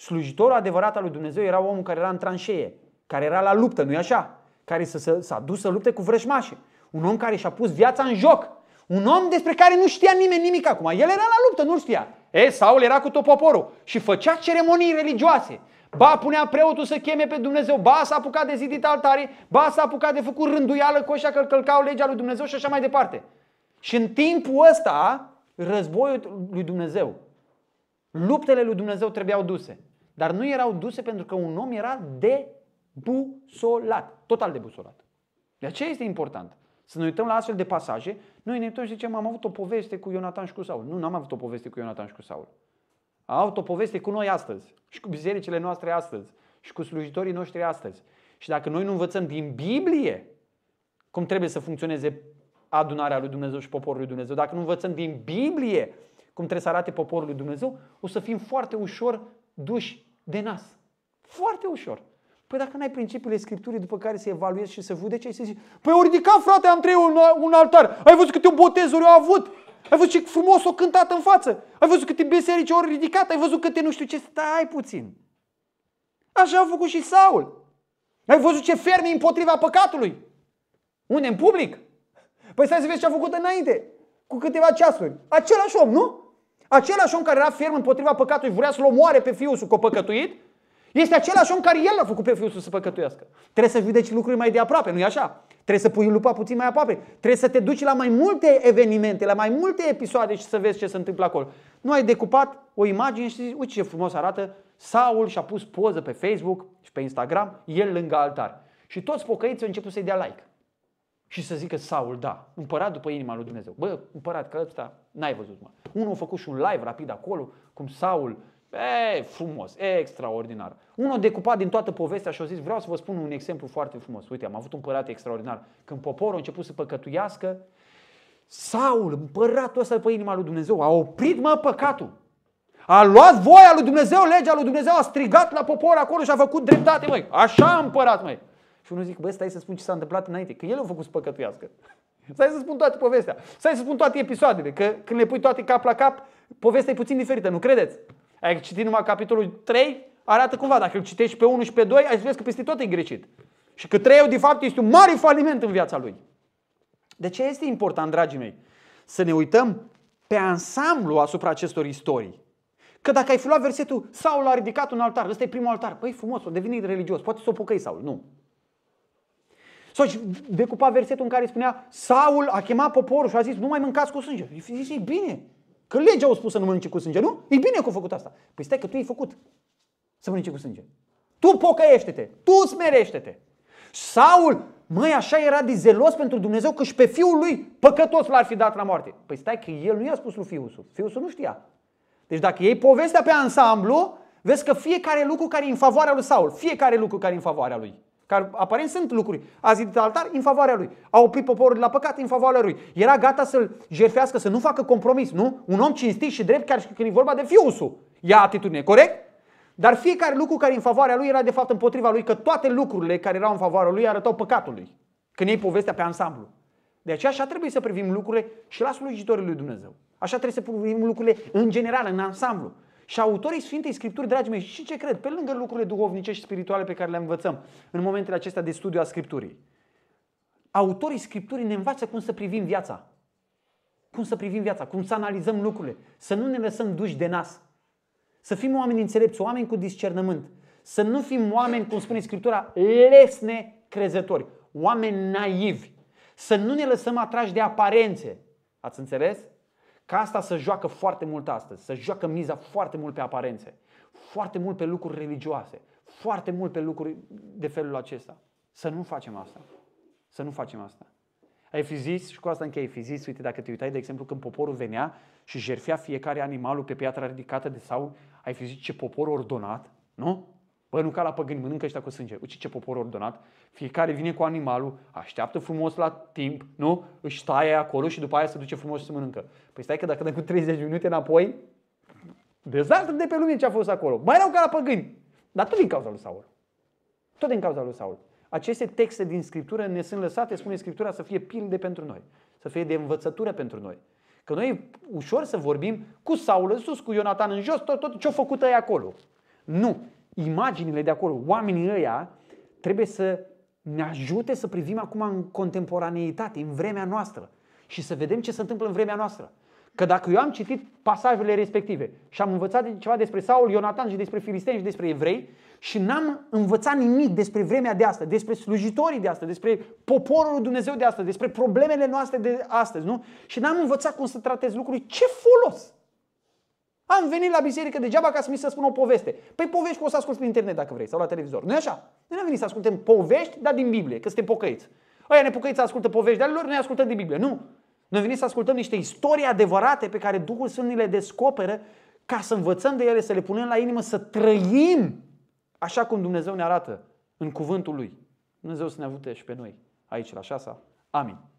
Slujitorul adevărat al lui Dumnezeu era omul care era în tranșee, care era la luptă, nu-i așa? Care s-a, s-a, dus să lupte cu vrăjmașe. Un om care și-a pus viața în joc. Un om despre care nu știa nimeni nimic acum. El era la luptă, nu știa. E, Saul era cu tot poporul și făcea ceremonii religioase. Ba punea preotul să cheme pe Dumnezeu, ba s-a apucat de zidit altare, ba s-a apucat de făcut rânduială cu ăștia că călcau legea lui Dumnezeu și așa mai departe. Și în timpul ăsta, războiul lui Dumnezeu, luptele lui Dumnezeu trebuiau duse. Dar nu erau duse pentru că un om era debusolat, total debusolat. De aceea este important să ne uităm la astfel de pasaje. Noi ne uităm și zicem, am avut o poveste cu Ionatan și cu Saul. Nu, n-am avut o poveste cu Ionatan și cu Saul. Am avut o poveste cu noi astăzi și cu bisericile noastre astăzi și cu slujitorii noștri astăzi. Și dacă noi nu învățăm din Biblie cum trebuie să funcționeze adunarea lui Dumnezeu și poporul lui Dumnezeu, dacă nu învățăm din Biblie cum trebuie să arate poporul lui Dumnezeu, o să fim foarte ușor duși de nas. Foarte ușor. Păi dacă n-ai principiile Scripturii după care să evaluezi și să judeci, ai să zici, păi o ridicat frate, am trei un, un altar, ai văzut câte botezuri au avut, ai văzut ce frumos o cântat în față, ai văzut câte biserici au ridicat, ai văzut câte nu știu ce, stai puțin. Așa au făcut și Saul. Ai văzut ce fermi împotriva păcatului. Unde? În public. Păi stai să vezi ce a făcut înainte, cu câteva ceasuri. Același om, nu? Același om care era ferm împotriva păcatului, vrea să-l omoare pe fiul său că păcătuit, este același om care el l-a făcut pe fiul său să păcătuiască. Trebuie să judeci lucruri mai de aproape, nu-i așa? Trebuie să pui lupa puțin mai aproape. Trebuie să te duci la mai multe evenimente, la mai multe episoade și să vezi ce se întâmplă acolo. Nu ai decupat o imagine și zici, uite ce frumos arată, Saul și-a pus poză pe Facebook și pe Instagram, el lângă altar. Și toți pocăiții au început să-i dea like. Și să zică Saul, da, împărat după inima lui Dumnezeu. Bă, împărat, că ăsta N-ai văzut, mă. Unul a făcut și un live rapid acolo, cum Saul, e, frumos, e, extraordinar. Unul a decupat din toată povestea și a zis, vreau să vă spun un exemplu foarte frumos. Uite, am avut un părat extraordinar. Când poporul a început să păcătuiască, Saul, împăratul ăsta pe inima lui Dumnezeu, a oprit, mă, păcatul. A luat voia lui Dumnezeu, legea lui Dumnezeu, a strigat la popor acolo și a făcut dreptate, măi. Așa împărat, măi. Și unul zic, băi, stai să spun ce s-a întâmplat înainte, că el a făcut să păcătuiască să să spun toată povestea. să să spun toate episoadele, că când le pui toate cap la cap, povestea e puțin diferită, nu credeți? Ai citit numai capitolul 3, arată cumva. Dacă îl citești pe 1 și pe 2, ai să vezi că peste tot e greșit. Și că 3 de fapt este un mare faliment în viața lui. De ce este important, dragii mei? Să ne uităm pe ansamblu asupra acestor istorii. Că dacă ai fi luat versetul Saul a ridicat un altar, ăsta e primul altar, păi frumos, o devine religios, poate să o pocăi Saul, nu. Sau și decupa versetul în care spunea Saul a chemat poporul și a zis nu mai mâncați cu sânge. Și zis, e bine, că legea au spus să nu mănânce cu sânge, nu? E bine că a făcut asta. Păi stai că tu ai făcut să mănânce cu sânge. Tu pocăiește-te, tu smerește-te. Saul, măi, așa era de zelos pentru Dumnezeu că și pe fiul lui păcătos l-ar fi dat la moarte. Păi stai că el nu i-a spus lui fiul său. Fiul său nu știa. Deci dacă iei povestea pe ansamblu, vezi că fiecare lucru care e în favoarea lui Saul, fiecare lucru care e în favoarea lui, care aparent sunt lucruri. A zidit altar în favoarea lui. A oprit poporul la păcat în favoarea lui. Era gata să-l jerfească, să nu facă compromis, nu? Un om cinstit și drept, chiar și când e vorba de fiusul. Ia atitudine, corect? Dar fiecare lucru care e în favoarea lui era de fapt împotriva lui, că toate lucrurile care erau în favoarea lui arătau păcatul lui. Când ei povestea pe ansamblu. De aceea așa trebuie să privim lucrurile și la slujitorii lui Dumnezeu. Așa trebuie să privim lucrurile în general, în ansamblu. Și autorii Sfintei Scripturi, dragii mei, și ce cred? Pe lângă lucrurile duhovnice și spirituale pe care le învățăm în momentele acestea de studiu a Scripturii, autorii Scripturii ne învață cum să privim viața. Cum să privim viața, cum să analizăm lucrurile, să nu ne lăsăm duși de nas. Să fim oameni înțelepți, oameni cu discernământ. Să nu fim oameni, cum spune Scriptura, lesne crezători, oameni naivi. Să nu ne lăsăm atrași de aparențe. Ați înțeles? Ca asta să joacă foarte mult astăzi, să joacă miza foarte mult pe aparențe, foarte mult pe lucruri religioase, foarte mult pe lucruri de felul acesta. Să nu facem asta. Să nu facem asta. Ai zis, și cu asta închei zis, Uite, dacă te uitai, de exemplu, când poporul venea și jerfea fiecare animalul pe piatra ridicată de sau, ai zis ce popor ordonat, nu? Bă, nu ca la păgâni, mănâncă ăștia cu sânge. Uite ce popor ordonat. Fiecare vine cu animalul, așteaptă frumos la timp, nu? Își taie acolo și după aia se duce frumos și se mănâncă. Păi stai că dacă dăm cu 30 minute înapoi, dezastru de pe lume ce a fost acolo. Mai erau ca la păgâni. Dar tot din cauza lui Saul. Tot din cauza lui Saul. Aceste texte din Scriptură ne sunt lăsate, spune Scriptura, să fie pilde pentru noi. Să fie de învățătură pentru noi. Că noi ușor să vorbim cu Saul în sus, cu Ionatan în jos, tot, tot ce a făcut ei acolo. Nu imaginile de acolo, oamenii ăia, trebuie să ne ajute să privim acum în contemporaneitate, în vremea noastră și să vedem ce se întâmplă în vremea noastră. Că dacă eu am citit pasajele respective și am învățat ceva despre Saul, Ionatan și despre filisteni și despre evrei și n-am învățat nimic despre vremea de astăzi, despre slujitorii de astăzi, despre poporul lui Dumnezeu de astăzi, despre problemele noastre de astăzi, nu? Și n-am învățat cum să tratez lucrurile, ce folos? Am venit la biserică degeaba ca să mi se spună o poveste. Păi povești că o să asculti pe internet dacă vrei sau la televizor. Nu e așa? Noi nu am venit să ascultăm povești, dar din Biblie, că suntem pocăiți. Aia să ascultă povești de lor, noi ascultăm din Biblie. Nu. Noi venim să ascultăm niște istorii adevărate pe care Duhul Sfânt ni le descoperă ca să învățăm de ele, să le punem la inimă, să trăim așa cum Dumnezeu ne arată în cuvântul Lui. Dumnezeu să ne ajute și pe noi aici la șasa. Amin.